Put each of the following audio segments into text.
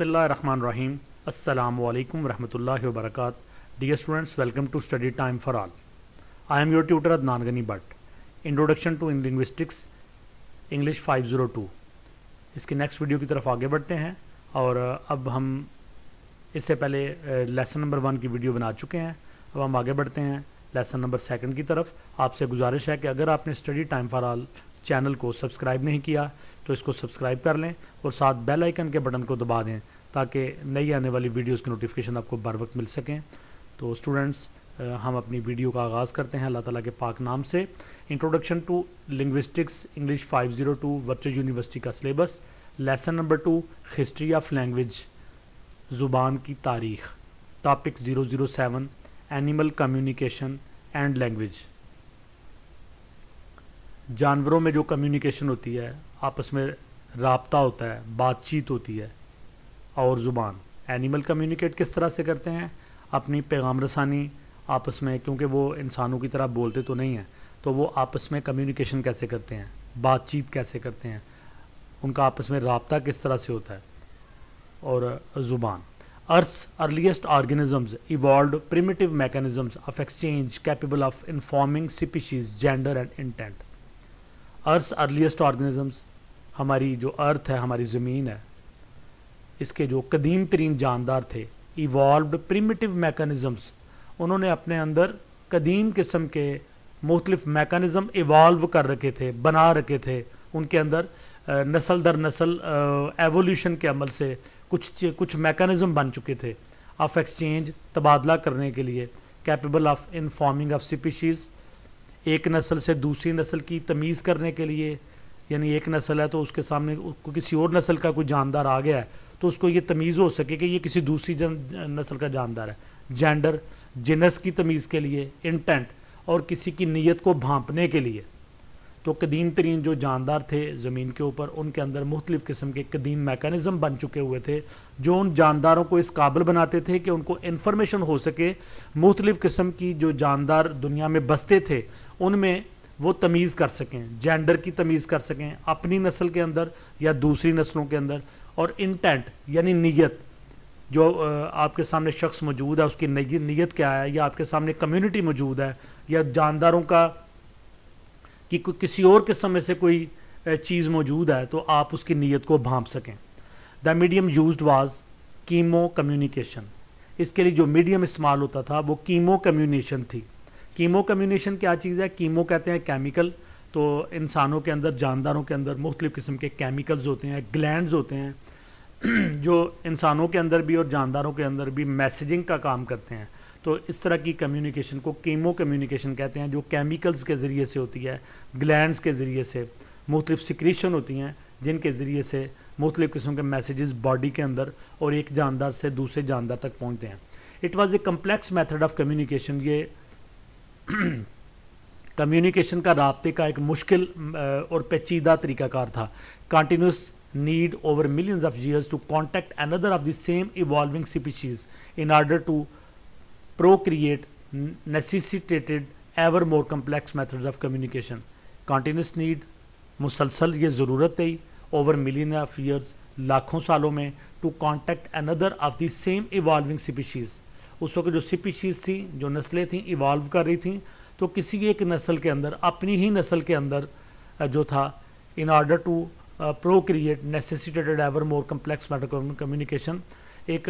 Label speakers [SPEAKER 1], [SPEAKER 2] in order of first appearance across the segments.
[SPEAKER 1] बसमीम अल्लाम वरहमल वर्क dear students welcome to study time for all I am your tutor Adnan Ghani but introduction to in linguistics English 502 इसके next video की तरफ आगे बढ़ते हैं और अब हम इससे पहले लेसन नंबर वन की वीडियो बना चुके हैं अब हम आगे बढ़ते हैं लेसन नंबर सेकेंड की तरफ आपसे गुजारिश है कि अगर आपने study time for all channel को सब्सक्राइब नहीं किया तो इसको सब्सक्राइब कर लें और साथ बेल आइकन के बटन को दबा दें ताकि नई आने वाली वीडियोस की नोटिफिकेशन आपको बर वक्त मिल सकें तो स्टूडेंट्स हम अपनी वीडियो का आगाज़ करते हैं अल्लाह ताला के पाक नाम से introduction to linguistics English 502 zero two virtual university का syllabus lesson number two history of language ज़ुबान की तारीख topic zero zero seven animal communication and language जानवरों में जो कम्युनिकेशन होती है आपस में रबता होता है बातचीत होती है और ज़ुबान एनिमल कम्युनिकेट किस तरह से करते हैं अपनी पैगाम रसानी आपस में क्योंकि वो इंसानों की तरह बोलते तो नहीं हैं तो वो आपस में कम्युनिकेशन कैसे करते हैं बातचीत कैसे करते हैं उनका आपस में रबता किस तरह से होता है और ज़ुबान earth earliest organisms evolve primitive mechanisms of exchange capable of informing species gender and intent earth earliest organisms हमारी जो अर्थ है हमारी ज़मीन है इसके जो कदीम तरीन जानदार थे इवॉल्व प्रिमिटिव मेकनिज़म्स उन्होंने अपने अंदर कदीम किस्म के मुख्तलिफ मेकनिज़म इवॉल्व कर रखे थे बना रखे थे उनके अंदर नस्ल दर नस्ल एवोल्यूशन के अमल से कुछ कुछ मेकनिज़म बन चुके थे ऑफ एक्सचेंज तबादला करने के लिए capable of informing of species एक नस्ल से दूसरी नस्ल की तमीज़ करने के लिए यानी एक नस्ल है तो उसके सामने को किसी और नस्ल का कोई जानदार आ गया है तो उसको ये तमीज़ हो सके कि ये किसी दूसरी जन नस्ल का जानदार है जेंडर जिनस की तमीज़ के लिए इंटेंट और किसी की नीयत को भांपने के लिए तो कदीम तरीन जो जानदार थे ज़मीन के ऊपर उनके अंदर मुख्तलिफ़ किस्म के कदीम मेकानिज़म बन चुके हुए थे जो उन जानदारों को इस काबिल बनाते थे कि उनको इन्फॉर्मेशन हो सके मुख्तलिफ़ किस्म की जो जानदार दुनिया में बसते थे उनमें वो तमीज़ कर सकें जेंडर की तमीज़ कर सकें अपनी नस्ल के अंदर या दूसरी नस्लों के अंदर और इंटेंट यानी नीयत जो आपके सामने शख्स मौजूद है उसकी नीयत क्या है या आपके सामने कम्युनिटी मौजूद है या जानदारों का कि किसी और किस्म में से कोई चीज़ मौजूद है तो आप उसकी नीयत को भांप सकें the medium use was chemo communication इसके लिए जो मीडियम इस्तेमाल होता था वो कीमो कम्युनिकेशन थी कीमो कम्युनिकेशन क्या चीज़ है कीमो कहते हैं केमिकल तो इंसानों के अंदर जानदारों के अंदर मुख्तलिफ़ किस्म के केमिकल्स होते हैं ग्लैंड होते हैं जो इंसानों के अंदर भी और जानदारों के अंदर भी मैसेजिंग का काम करते हैं तो इस तरह की कम्युनिकेशन को कीमो कम्युनिकेशन कहते हैं जो केमिकल्स के ज़रिए से होती है ग्लैंड्स के ज़रिए से मुख्तफ सिक्रीशन होती हैं जिनके ज़रिए से मुख्तलिफ़ किस्म के मैसेजेस बॉडी के अंदर और एक जानदार से दूसरे जानदार तक पहुँचते हैं it was a complex method of communication ये कम्युनिकेशन का रबते का एक मुश्किल और पेचीदा तरीक़ाकार था continuous need over millions of years to contact another of the same evolving species in order to procreate necessitated ever more complex methods of communication. Continuous need, मुसलसल ये ज़रूरत रही over million of years, लाखों सालों में to contact another of the same evolving species. उस वक्त जो स्पीशीज़ थी जो नस्लें थी इवाल्व कर रही थी तो किसी एक नस्ल के अंदर अपनी ही नस्ल के अंदर जो था in order to procreate necessitated ever more complex matter communication एक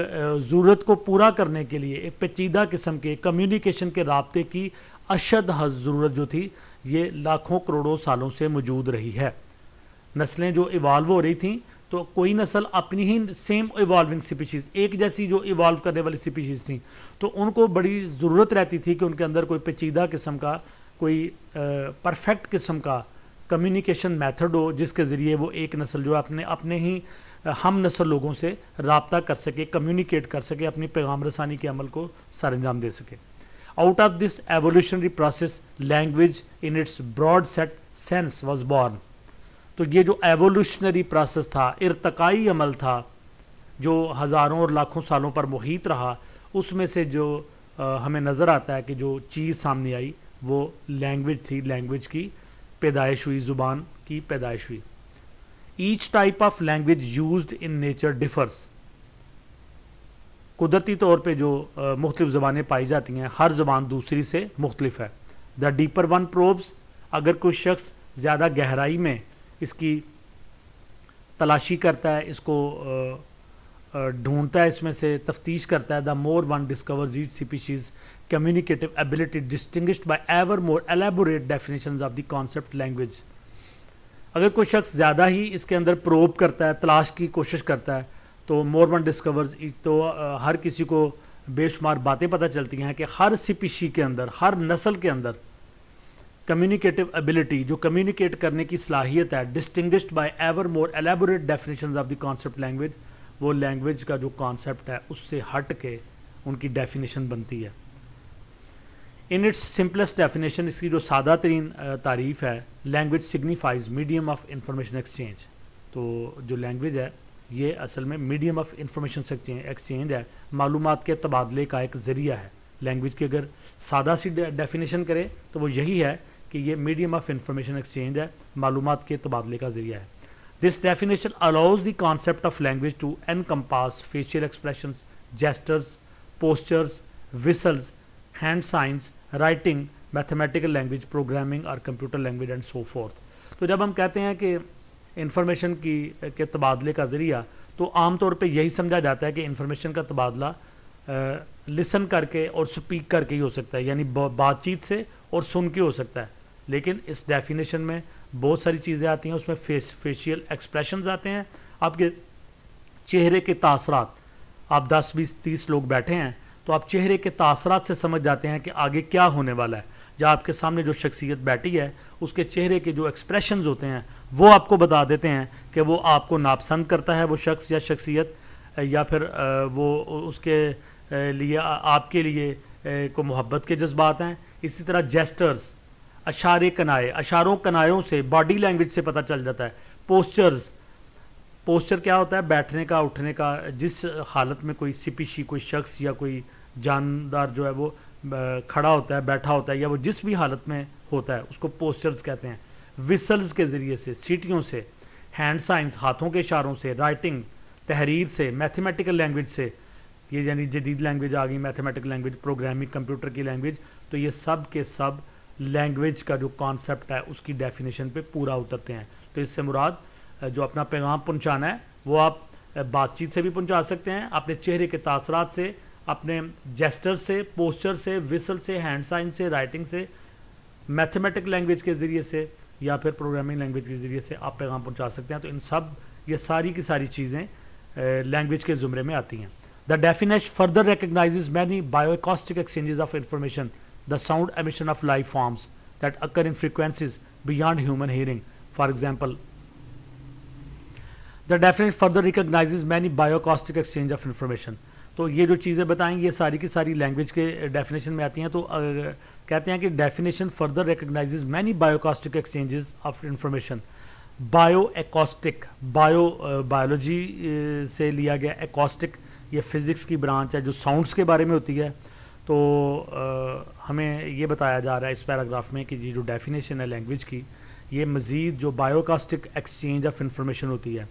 [SPEAKER 1] ज़रूरत को पूरा करने के लिए एक पेचीदा किस्म के कम्युनिकेशन के रबते की अशद ज़रूरत जो थी ये लाखों करोड़ों सालों से मौजूद रही है नस्लें जो इवाल्व हो रही थी तो कोई नस्ल अपनी ही सेम इवाल्विंग स्पीशीज़ एक जैसी जो इवाल्व करने वाली स्पीशीज़ थी तो उनको बड़ी ज़रूरत रहती थी कि उनके अंदर कोई पेचीदा किस्म का कोई परफेक्ट किस्म का कम्युनिकेशन मेथड हो जिसके ज़रिए वो एक नस्ल जो है अपने अपने ही हम नसल लोगों से रबता कर सके कम्युनिकेट कर सके अपनी पैगाम रसानी के अमल को सर अंजाम दे सके out of this evolutionary process language in its broadest sense was born तो ये जो एवोल्यूशनरी प्रोसेस था इरतकाई अमल था जो हज़ारों और लाखों सालों पर मुहित रहा उसमें से जो आ, हमें नज़र आता है कि जो चीज़ सामने आई वो लैंग्वेज थी लैंग्वेज की पैदाइश हुई ज़ुबान की पैदाइश हुई each type of language use in nature differs कुदरती तौर पे जो मुख्तलिफ़ ज़बानें पाई जाती हैं हर ज़बान दूसरी से मुख्तलिफ है द डीपर वन प्रोब्स अगर कोई शख्स ज़्यादा गहराई में इसकी तलाशी करता है इसको ढूंढता है इसमें से तफ्तीश करता है the more one discovers each species communicative ability distinguished by ever more elaborate definition of the concept language अगर कोई शख्स ज़्यादा ही इसके अंदर प्रोब करता है तलाश की कोशिश करता है तो मोर वन डिस्कवर्स तो हर किसी को बेशुमार बातें पता चलती हैं कि हर सिपिशी के अंदर हर नस्ल के अंदर कम्युनिकेटिव एबिलिटी जो कम्युनिकेट करने की सलाहियत है distinguished by ever more elaborate definition of the concept language वो लैंग्वेज का जो कॉन्सेप्ट है उससे हट के उनकी डेफिनेशन बनती है इन इट्स सिंपलेस्ट डेफिनेशन इसकी जो सादा तरीन तारीफ़ है language signifies medium of information exchange तो जो लैंग्वेज है ये असल में मीडियम ऑफ इंफॉर्मेशन एक्सचेंज है मालूम के तबादले का एक ज़रिया है लैंग्वेज की अगर सादा सी डेफिनेशन करें तो वो यही है कि ये मीडियम ऑफ इंफॉर्मेशन एक्सचेंज है मालूम के तबादले का ज़रिया है this definition allows the concept of language to encompass facial expression gestures postures whistles hand signs writing mathematical language programming और computer language and so forth तो जब हम कहते हैं कि इंफॉर्मेशन की के तबादले का ज़रिया तो आम तौर पे यही समझा जाता है कि इन्फॉर्मेशन का तबादला लिसन करके और स्पीक करके ही हो सकता है यानी बातचीत से और सुन के हो सकता है लेकिन इस डेफिनेशन में बहुत सारी चीज़ें आती हैं उसमें फेस फेशियल एक्सप्रेशन आते हैं आपके चेहरे के तासरात आप 10 बीस तीस लोग बैठे हैं तो आप चेहरे के तासरात से समझ जाते हैं कि आगे क्या होने वाला है या आपके सामने जो शख्सियत बैठी है उसके चेहरे के जो एक्सप्रेशन होते हैं वो आपको बता देते हैं कि वो आपको नापसंद करता है वो शख्स या शख्सियत या फिर वो उसके लिए आपके लिए को मोहब्बत के जज्बात हैं इसी तरह जेस्टर्स अशारे कनाए अशारों कनायों से बॉडी लैंग्वेज से पता चल जाता है पोस्चर्स पोस्चर क्या होता है बैठने का उठने का जिस हालत में कोई सिपिशी कोई शख्स या कोई जानदार जो है वो खड़ा होता है बैठा होता है या वो जिस भी हालत में होता है उसको पोस्चर्स कहते हैं विसल्स के ज़रिए से सीटियों से हैंड साइंस हाथों के इशारों से राइटिंग तहरीर से मैथमेटिकल लैंग्वेज से ये यानी जदीद लैंग्वेज आ गई मैथमेटिकल लैंग्वेज प्रोग्रामिंग कंप्यूटर की लैंग्वेज तो ये सब के सब लैंग्वेज का जो कॉन्सेप्ट है उसकी डेफिनेशन पे पूरा उतरते हैं तो इससे मुराद जो अपना पैगाम पहुँचाना है वो आप बातचीत से भी पहुँचा सकते हैं अपने चेहरे के तासरात से अपने जेस्टर से पोस्टर से विसल से हैंड साइन से राइटिंग से मैथमेटिक लैंग्वेज के ज़रिए से या फिर प्रोग्रामिंग लैंग्वेज के ज़रिए से आप पैगाम पहुंचा सकते हैं तो इन सब ये सारी की सारी चीज़ें लैंग्वेज के ज़ुमरे में आती हैं the definition further recognize many bioacoustic exchanges of information the sound emission of life forms that occur in frequencies beyond human hearing for example the definition further recognize many bioacoustic exchange of information तो ये जो चीज़ें बताएं ये सारी की सारी language के डेफिनेशन में आती हैं तो कहते हैं कि definition further recognize many bioacoustic exchanges of information bio acoustic bio biology से लिया गया एकॉस्टिक ये फिज़िक्स की ब्रांच है जो साउंड्स के बारे में होती है तो आ, uh, हमें ये बताया जा रहा है इस पैराग्राफ में कि जी जो डेफिनेशन है लैंग्वेज की ये मज़ीद जो बायोकास्टिक एक्सचेंज ऑफ इंफॉर्मेशन होती है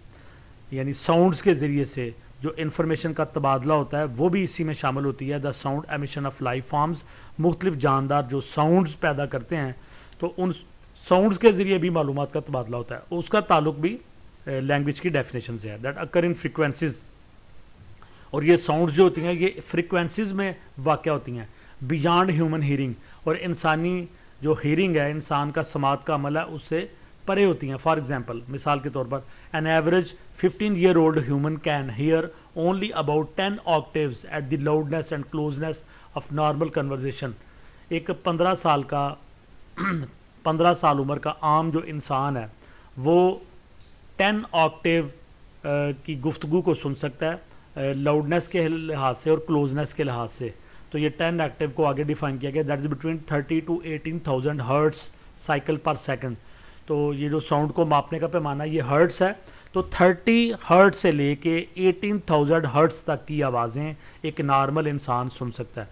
[SPEAKER 1] यानी साउंड्स के ज़रिए से जो इन्फॉर्मेशन का तबादला होता है वो भी इसी में शामिल होती है the sound emission of life forms मुख्तलिफ जानदार जो साउंड्स पैदा करते हैं तो उन साउंड्स के ज़रिए भी मालूम का तबादला होता है उसका ताल्लुक भी लैंग्वेज की डेफिनेशन से है दैट अकर इन फ्रिक्वेंसीज और ये साउंड्स जो होती हैं ये फ्रिक्वेंसीज में वाक़ होती हैं बियॉन्ड ह्यूमन हीरिंग और इंसानी जो हीरिंग है इंसान का समात का अमल है उससे परे होती हैं फॉर एग्जाम्पल मिसाल के तौर पर an average 15 year old human can hear only about 10 octave at the loudness and closeness of normal conversation एक 15 साल का 15 साल उम्र का आम जो इंसान है वो 10 ऑक्टिव की गुफ्तु को सुन सकता है लाउडनेस के लिहाज से और क्लोजनेस के लिहाज से तो ये 10 एक्टिव को आगे डिफाइन किया गया that is between 30 to 18,000 hertz cycle per second तो ये जो साउंड को मापने का पैमाना ये हर्ट्स है तो 30 हर्ट से ले कर एटीन थाउजेंड हर्ट्स तक की आवाज़ें एक नॉर्मल इंसान सुन सकता है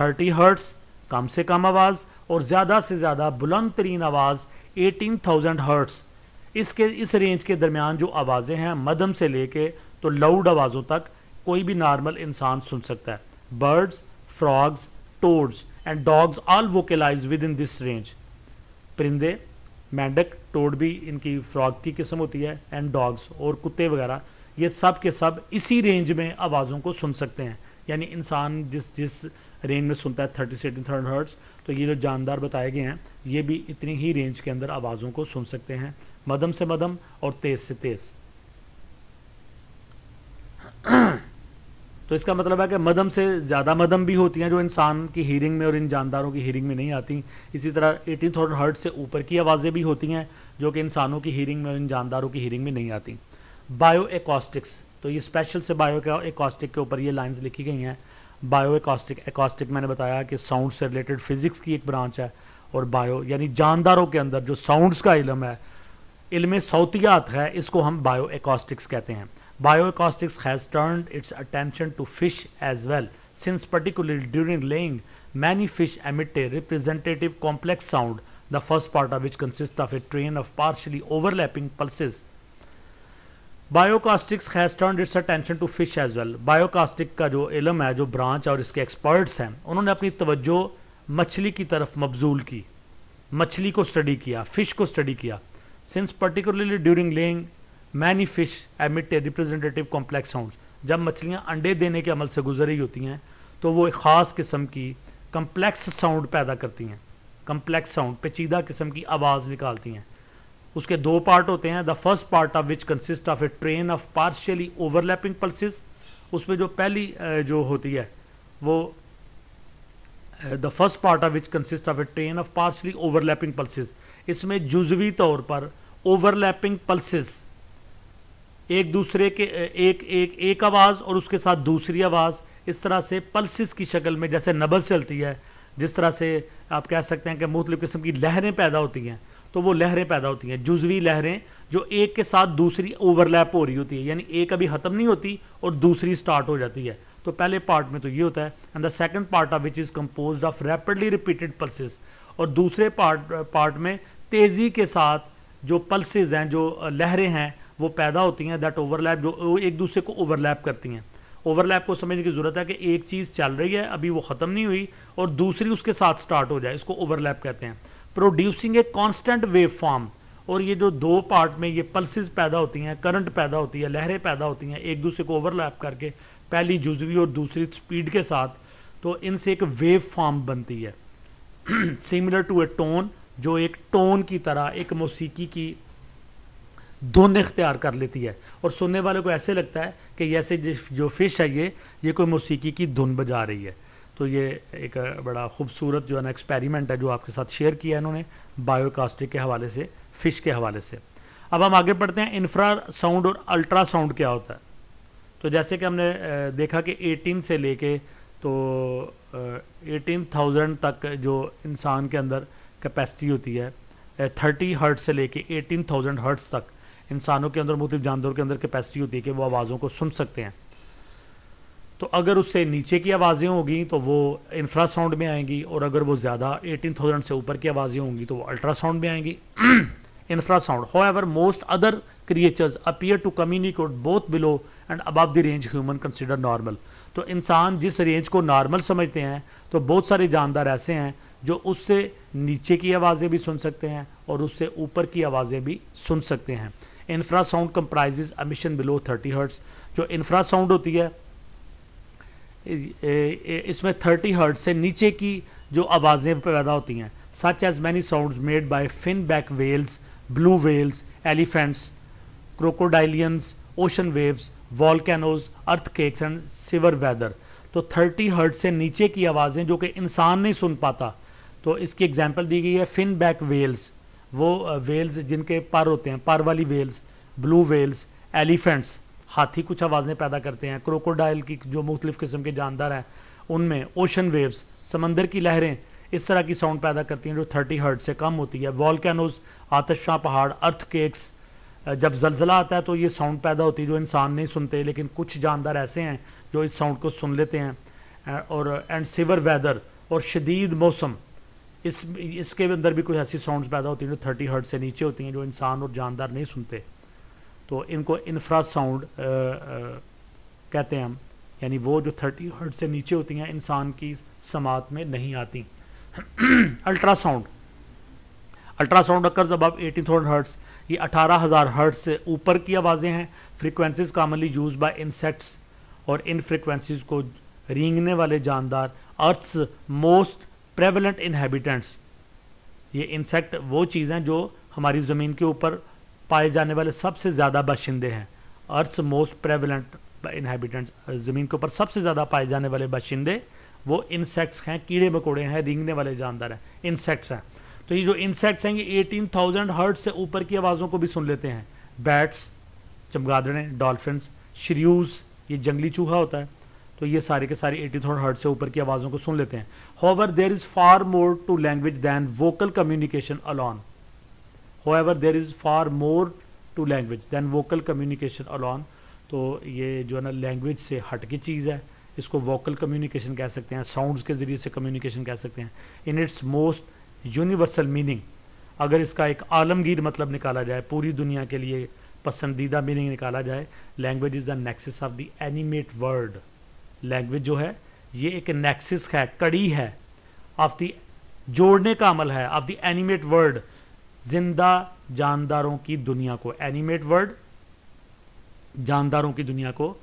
[SPEAKER 1] थर्टी हर्ट्स कम से कम आवाज़ और ज़्यादा से ज़्यादा बुलंद तरीन आवाज़ एटीन थाउजेंड हर्ट्स इसके इस रेंज के दरमियान जो आवाज़ें हैं मदम से ले कर तो लाउड आवाज़ों तक कोई भी नॉर्मल इंसान सुन सकता है birds frogs toads and dogs all vocalize within this range परिंदे मेंढक टोड भी इनकी फ्रॉग की किस्म होती है एंड डॉग्स और कुत्ते वगैरह ये सब के सब इसी रेंज में आवाज़ों को सुन सकते हैं यानी इंसान जिस जिस रेंज में सुनता है थर्टी सेटी थर्ड हर्ट्स तो ये जो जानदार बताए गए हैं ये भी इतनी ही रेंज के अंदर आवाज़ों को सुन सकते हैं मदम से मदम और तेज़ से तेज़ तो इसका मतलब है कि मदम से ज़्यादा मदम भी होती हैं जो इंसान की हीरिंग में और इन जानदारों की हीरिंग में नहीं आती इसी तरह एटीन थाउजेंड हर्ट से ऊपर की आवाज़ें भी होती हैं जो कि इंसानों की हीरिंग में और इन जानदारों की हीरिंग में नहीं आती बायो एकॉस्टिक्स तो ये स्पेशल से बायो एकॉस्टिक के ऊपर ये लाइन्स लिखी गई हैं बायो एकॉस्टिक एकॉस्टिक मैंने बताया कि साउंड से रिलेटेड फिज़िक्स की एक ब्रांच है और बायो यानी जानदारों के अंदर जो साउंड्स का इलम है इलम सौतियात है इसको हम बायो एकॉस्टिक्स कहते हैं Bioacoustics has turned its attention to fish as well, since particularly during laying, many fish emit a representative complex sound, the first part of which consists of a train of partially overlapping pulses. Bioacoustics has turn its attention to fish as well bioacoustic का जो इलम है जो branch और इसके experts हैं उन्होंने अपनी तवज्जो मछली की तरफ मबजूल की मछली को स्टडी किया फिश को स्टडी किया since particularly during laying many fish emit representative complex sound जब मछलियाँ अंडे देने के अमल से गुजर रही होती हैं तो वो एक ख़ास किस्म की कम्प्लेक्स साउंड पैदा करती हैं कम्प्लेक्स साउंड पेचीदा किस्म की आवाज़ निकालती हैं उसके दो पार्ट होते हैं the first part of which consist of a train of partially overlapping pulses उसमें जो पहली जो होती है वो the first part of which consist of a train of partially overlapping pulses इसमें जुजवी तौर पर ओवरलैपिंग पल्सिस एक दूसरे के एक एक एक आवाज़ और उसके साथ दूसरी आवाज़ इस तरह से पल्सिस की शक्ल में जैसे नबज चलती है जिस तरह से आप कह सकते हैं कि मुख्तु किस्म की लहरें पैदा होती हैं तो वो लहरें पैदा होती हैं जुजवी लहरें जो एक के साथ दूसरी ओवरलैप हो रही होती है यानी एक अभी ख़त्म नहीं होती और दूसरी स्टार्ट हो जाती है तो पहले पार्ट में तो ये होता है and the second part of which is composed of rapidly repeated pulses और दूसरे पार्ट पार्ट में तेज़ी के साथ जो पल्सेज हैं जो लहरें हैं वो पैदा होती हैं दैट ओवरलैप जो एक दूसरे को ओवरलैप करती हैं ओवरलैप को समझने की ज़रूरत है कि एक चीज़ चल रही है अभी वो ख़त्म नहीं हुई और दूसरी उसके साथ स्टार्ट हो जाए इसको ओवरलैप कहते हैं producing a constant wave form और ये जो दो पार्ट में ये पल्स पैदा होती हैं करंट पैदा होती है लहरें पैदा होती हैं एक दूसरे को ओवरलैप करके पहली जुजवी और दूसरी स्पीड के साथ तो इनसे एक वेव फॉर्म बनती है सिमिलर टू ए टोन जो एक टोन की तरह एक मौसीकी की दोनों इख्तियार कर लेती है और सुनने वाले को ऐसे लगता है कि जैसे जो फिश है ये ये कोई मौसीकी की धुन बजा रही है तो ये एक बड़ा खूबसूरत जो है ना एक्सपेरिमेंट है जो आपके साथ शेयर किया है इन्होंने बायोकास्टिक के हवाले से फ़िश के हवाले से अब हम आगे पढ़ते हैं इंफ्रा साउंड और अल्ट्रासाउंड क्या होता है तो जैसे कि हमने देखा कि 18 से लेके तो 18,000 तक जो इंसान के अंदर कैपेसिटी होती है 30 हर्ट से लेके 18,000 हर्ट्स तक इंसानों के अंदर मुख्तु जानवरों के अंदर कैपेसिटी होती है कि वो आवाज़ों को सुन सकते हैं तो अगर उससे नीचे की आवाज़ें होगी तो वो इंफ्रासाउंड में आएंगी और अगर वो ज़्यादा एटीन थाउजेंड से ऊपर की आवाज़ें होंगी तो वो अल्ट्रासाउंड में आएंगी however most other creatures appear to communicate both below and above the range human consider normal तो इंसान जिस रेंज को नॉर्मल समझते हैं तो बहुत सारे जानदार ऐसे हैं जो उससे नीचे की आवाज़ें भी सुन सकते हैं और उससे ऊपर की आवाज़ें भी सुन सकते हैं infrasound comprise emission below thirty hertz जो इंफ्रासाउंड होती है इसमें थर्टी हर्ट्स से नीचे की जो आवाज़ें पैदा होती हैं such as many sound made by fin back whales blue whales elephants crocodilians ocean waves volcanoes earthquakes and severe weather तो थर्टी हर्ट से नीचे की आवाज़ें जो कि इंसान नहीं सुन पाता तो इसकी एग्जाम्पल दी गई है फिन बैक वेल्स वो वेल्स जिनके पर होते हैं पर वाली वेल्स ब्लू वेल्स एलिफेंट्स हाथी कुछ आवाज़ें पैदा करते हैं क्रोकोडाइल की जो मुख्तलिफ़ किस्म के जानदार हैं उनमें ओशन वेव्स समंदर की लहरें इस तरह की साउंड पैदा करती हैं जो थर्टी हर्ट से कम होती है वॉलकैनोज आतशाह पहाड़ अर्थ केक्स जब जलजला आता है तो ये साउंड पैदा होती है जो इंसान नहीं सुनते लेकिन कुछ जानदार ऐसे हैं जो इस साउंड को सुन लेते हैं और एंड सिवर वेदर और शदीद मौसम इस इसके अंदर भी कुछ ऐसी साउंड्स पैदा होती हैं जो थर्टी हर्ट से नीचे होती हैं जो इंसान और जानदार नहीं सुनते तो इनको इन्फ्रा साउंड कहते हैं हम यानी वो जो थर्टी हर्ट से नीचे होती हैं इंसान की समात में नहीं आती ultrasound ultrasound occurs above eighteen thousand hertz ये अठारह हज़ार हर्ट से ऊपर की आवाज़ें हैं frequencies commonly used by insects और इन फ्रीक्वेंसीज को रींगने वाले जानदार अर्थ्स मोस्ट प्रेवलेंट इनहेबिटेंट्स ये इंसेक्ट वो चीज़ें जो हमारी ज़मीन के ऊपर पाए जाने वाले सबसे ज़्यादा बाशिंदे हैं अर्थ मोस्ट प्रेवलेंट इनहेबिटेंट्स ज़मीन के ऊपर सबसे ज़्यादा पाए जाने वाले बाशिंदे वो इंसेक्ट्स हैं कीड़े मकोड़े हैं रींगने वाले जानदार हैं इंसेक्ट्स हैं तो ये जो इंसेक्ट्स हैं ये 18,000 हर्ट से ऊपर की आवाज़ों को भी सुन लेते हैं बैट्स चमगादड़ें डॉल्फिन श्रियूज़ ये जंगली चूहा होता है तो ये सारे के सारे एटी 1800 हर्ट से ऊपर की आवाज़ों को सुन लेते हैं however there is far more to language than vocal communication alone however there is far more to language than vocal communication alone तो ये जो है ना लैंग्वेज से हट की चीज़ है इसको वोकल कम्युनिकेशन कह सकते हैं साउंड्स के ज़रिए से कम्युनिकेशन कह सकते हैं in its most universal meaning अगर इसका एक आलमगीर मतलब निकाला जाए पूरी दुनिया के लिए पसंदीदा मीनिंग निकाला जाए language is the nexus of the animate world language जो है ये एक नेक्सिस है कड़ी है ऑफ द जोड़ने का अमल है ऑफ द एनिमेट वर्ड जिंदा जानदारों की दुनिया को एनिमेट वर्ड जानदारों की दुनिया को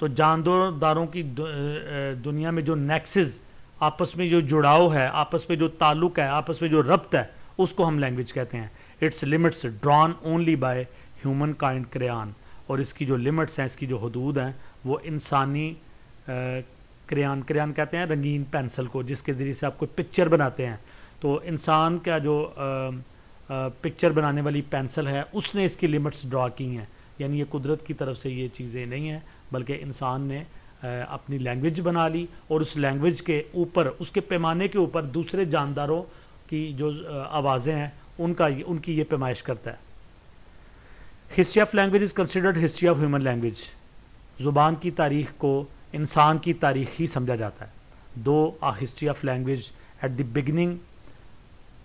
[SPEAKER 1] तो जानदारों की दुनिया में जो नेक्सिस आपस में जो जुड़ाव है आपस में जो ताल्लुक है आपस में जो रब्त है उसको हम लैंग्वेज कहते हैं its limits drawn only by human kind ken और इसकी जो लिमिट्स हैं इसकी जो हदूद हैं वो इंसानी क्रेयान क्रेयान कहते हैं रंगीन पेंसिल को जिसके ज़रिए से आप कोई पिक्चर बनाते हैं तो इंसान का जो पिक्चर बनाने वाली पेंसिल है उसने इसकी लिमिट्स ड्रा की हैं यानी ये कुदरत की तरफ से ये चीज़ें नहीं हैं बल्कि इंसान ने अपनी लैंग्वेज बना ली और उस लैंग्वेज के ऊपर उसके पैमाने के ऊपर दूसरे जानदारों की जो आवाज़ें हैं उनका उनकी ये पैमाइश करता है history of language is considered history of human language ज़ुबान की तारीख को इंसान की तारीख ही समझा जाता है though a history of language at the beginning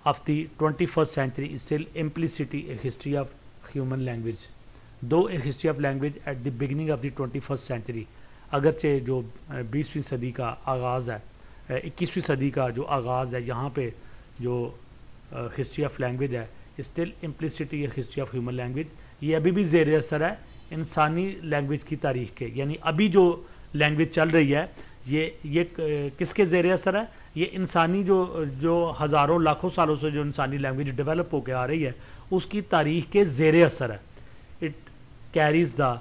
[SPEAKER 1] of the twenty first century still implicitly a history of human language though a history of language at the beginning of the twenty first century अगरचे जो बीसवीं सदी का आगाज़ है इक्कीसवीं सदी का जो आगाज़ है यहाँ पे जो हिस्ट्री ऑफ लैंग्वेज है still implicitly a history of human language ये अभी भी जेर असर है इंसानी लैंग्वेज की तारीख के यानी अभी जो लैंग्वेज चल रही है ये ये किसके ज़ेर असर है ये इंसानी जो जो हज़ारों लाखों सालों से जो इंसानी लैंग्वेज डेवलप होकर आ रही है उसकी तारीख के ज़ेर असर है it carries the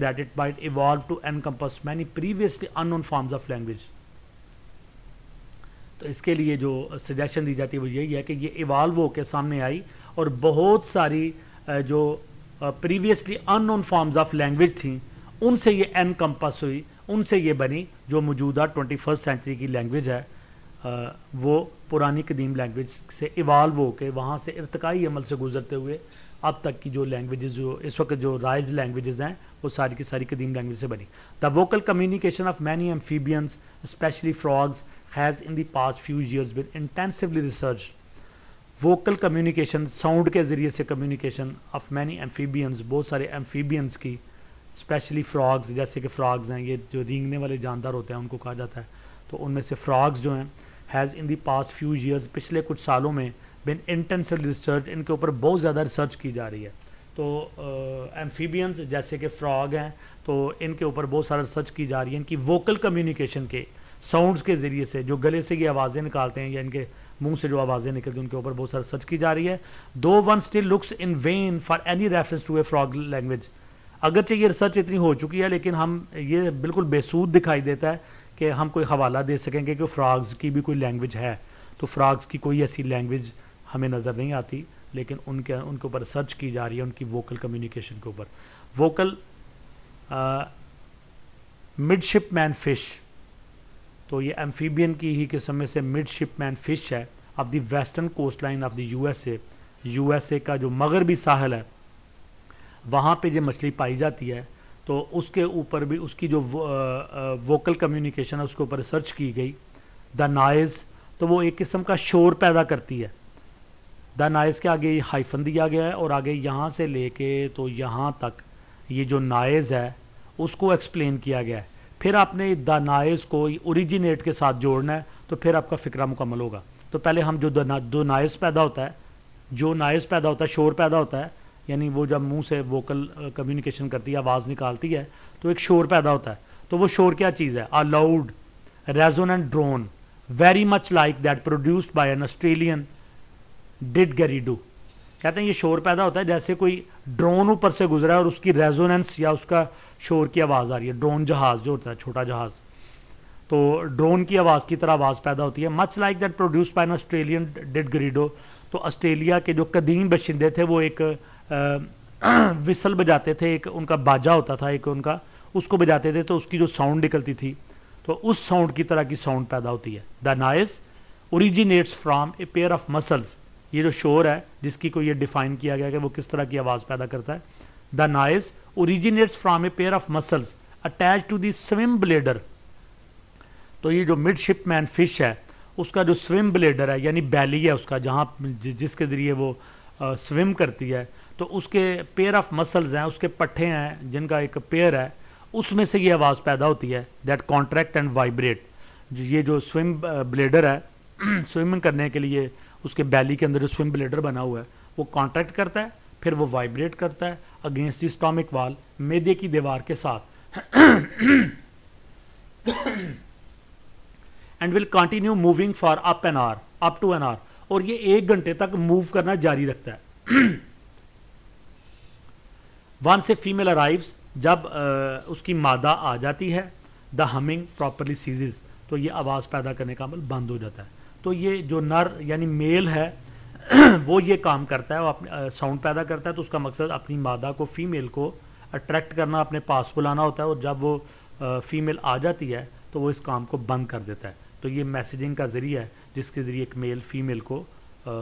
[SPEAKER 1] that it bite evolve to encompass many previously unknown forms of language तो इसके लिए जो सजेशन दी जाती है वो यही है कि ये हो होकर सामने आई और बहुत सारी जो previously known forms of language थी उनसे ये एन कम्पस हुई उनसे ये बनी जो मौजूदा ट्वेंटी फर्स्ट सेंचुरी की लैंग्वेज है आ, वो पुरानी कदीम लैंग्वेज से इवाल्व होकर वहाँ से इरतकाई अमल से गुजरते हुए अब तक की जो लैंग्वेज़ जो इस वक्त जो राइज लैंग्वेज़ हैं वो सारी की सारी कदीम लैंग्वेज से बनी the vocal communication of many amphibians especially frogs has in the past few years been intensively research vocal communication sound के ज़रिए से कम्युनिकेशन ऑफ मैनी एम्फीबियंस बहुत सारे एम्फीबियंस की स्पेशली फ्रॉग्स जैसे कि फ्रॉग्स हैं ये जो रींगने वाले जानदार होते हैं उनको कहा जाता है तो उनमें से फ्रॉग्स जो हैं has in the past few years पिछले कुछ सालों में बिन इंटेंसिव रिसर्च इनके ऊपर बहुत ज़्यादा रिसर्च की जा रही है तो एम्फीबियंस uh, जैसे कि फ्रॉग हैं तो इनके ऊपर बहुत सारा रिसर्च की जा रही है इनकी वोकल कम्युनिकेशन के साउंड्स के ज़रिए से जो गले से ये आवाज़ें निकालते हैं या इनके मुंह से जो आवाज़ें निकलती हैं उनके ऊपर बहुत सारा रिसर्च की जा रही है though one still looks in vain for any reference to a frog language अगरचे ये रिसर्च इतनी हो चुकी है लेकिन हम ये बिल्कुल बेसूद दिखाई देता है कि हम कोई हवाला दे सकेंगे कि फ्राग्स की भी कोई लैंग्वेज है तो फ्राग्स की कोई ऐसी लैंग्वेज हमें नज़र नहीं आती लेकिन उनके उनके ऊपर रिसर्च की जा रही है उनकी वोकल कम्युनिकेशन के ऊपर वोकल मिडशिप मैन फ़िश तो ये एम्फीबियन की ही किस्म में से मिडशिप मैन फ़िश है of the western coast line of the S A का जो मगरबी साहल है वहाँ पे जो मछली पाई जाती है तो उसके ऊपर भी उसकी जो वो, वोकल कम्युनिकेशन है उसके ऊपर रिसर्च की गई द नाइज़ तो वो एक किस्म का शोर पैदा करती है द नाइज़ के आगे हाइफन दिया गया है और आगे यहाँ से लेके तो यहाँ तक ये जो नाइज़ है उसको एक्सप्लेन किया गया है फिर आपने द नाइज़ को ओरिजिनेट के साथ जोड़ना है तो फिर आपका फ़िक्रा मुकम्मल होगा तो पहले हम जो दो नाइज़ पैदा होता है जो नाइज़ पैदा होता है शोर पैदा होता है यानी वो जब मुंह से वोकल कम्युनिकेशन करती है आवाज़ निकालती है तो एक शोर पैदा होता है तो वो शोर क्या चीज़ है a loud resonant drone very much like that produced by an Australian didgeridoo कहते हैं ये शोर पैदा होता है जैसे कोई ड्रोन ऊपर से गुजरा है और उसकी रेजोनेंस या उसका शोर की आवाज़ आ रही है ड्रोन जहाज़ जो होता है छोटा जहाज़ तो ड्रोन की आवाज़ की तरह आवाज़ पैदा होती है much like that produce by an Australian didgeridoo तो ऑस्ट्रेलिया के जो कदीम बशिंदे थे वो एक विसल बजाते थे एक उनका बाजा होता था एक उनका उसको बजाते थे तो उसकी जो साउंड निकलती थी तो उस साउंड की तरह की साउंड पैदा होती है the noise originates from a pair of muscles ये जो शोर है जिसकी को ये डिफाइन किया गया कि वो किस तरह की आवाज़ पैदा करता है the noise originates from a pair of muscles attach to the swim bladder तो ये जो मिडशिप मैन फिश है उसका जो स्विम ब्लेडर है यानी बैली है उसका जहाँ जिसके ज़रिए वो स्विम करती है तो उसके पेयर ऑफ मसल्स हैं उसके पट्ठे हैं जिनका एक पेयर है उसमें से ये आवाज़ पैदा होती है दैट कॉन्ट्रैक्ट एंड वाइब्रेट ये जो स्विम ब्लेडर uh, है स्विमिंग करने के लिए उसके बैली के अंदर जो स्विम ब्लेडर बना हुआ है वो कॉन्ट्रैक्ट करता है फिर वो वाइब्रेट करता है अगेंस्ट दी स्टॉमिक वाल मेदे की दीवार के साथ and will continue moving for up an hour up to an hour और ये एक घंटे तक मूव करना जारी रखता है वंस ए फीमेल अराइव्स जब आ, उसकी मादा आ जाती है द हमिंग प्रॉपरली सीजेज तो ये आवाज़ पैदा करने का अमल बंद हो जाता है तो ये जो नर यानी मेल है वो ये काम करता है वो अपने साउंड पैदा करता है तो उसका मकसद अपनी मादा को फीमेल को अट्रैक्ट करना अपने पास बुलाना होता है और जब वो फीमेल आ जाती है तो वो इस काम को बंद कर देता है तो ये मैसेजिंग का ज़रिया है जिसके ज़रिए एक मेल फीमेल को आ,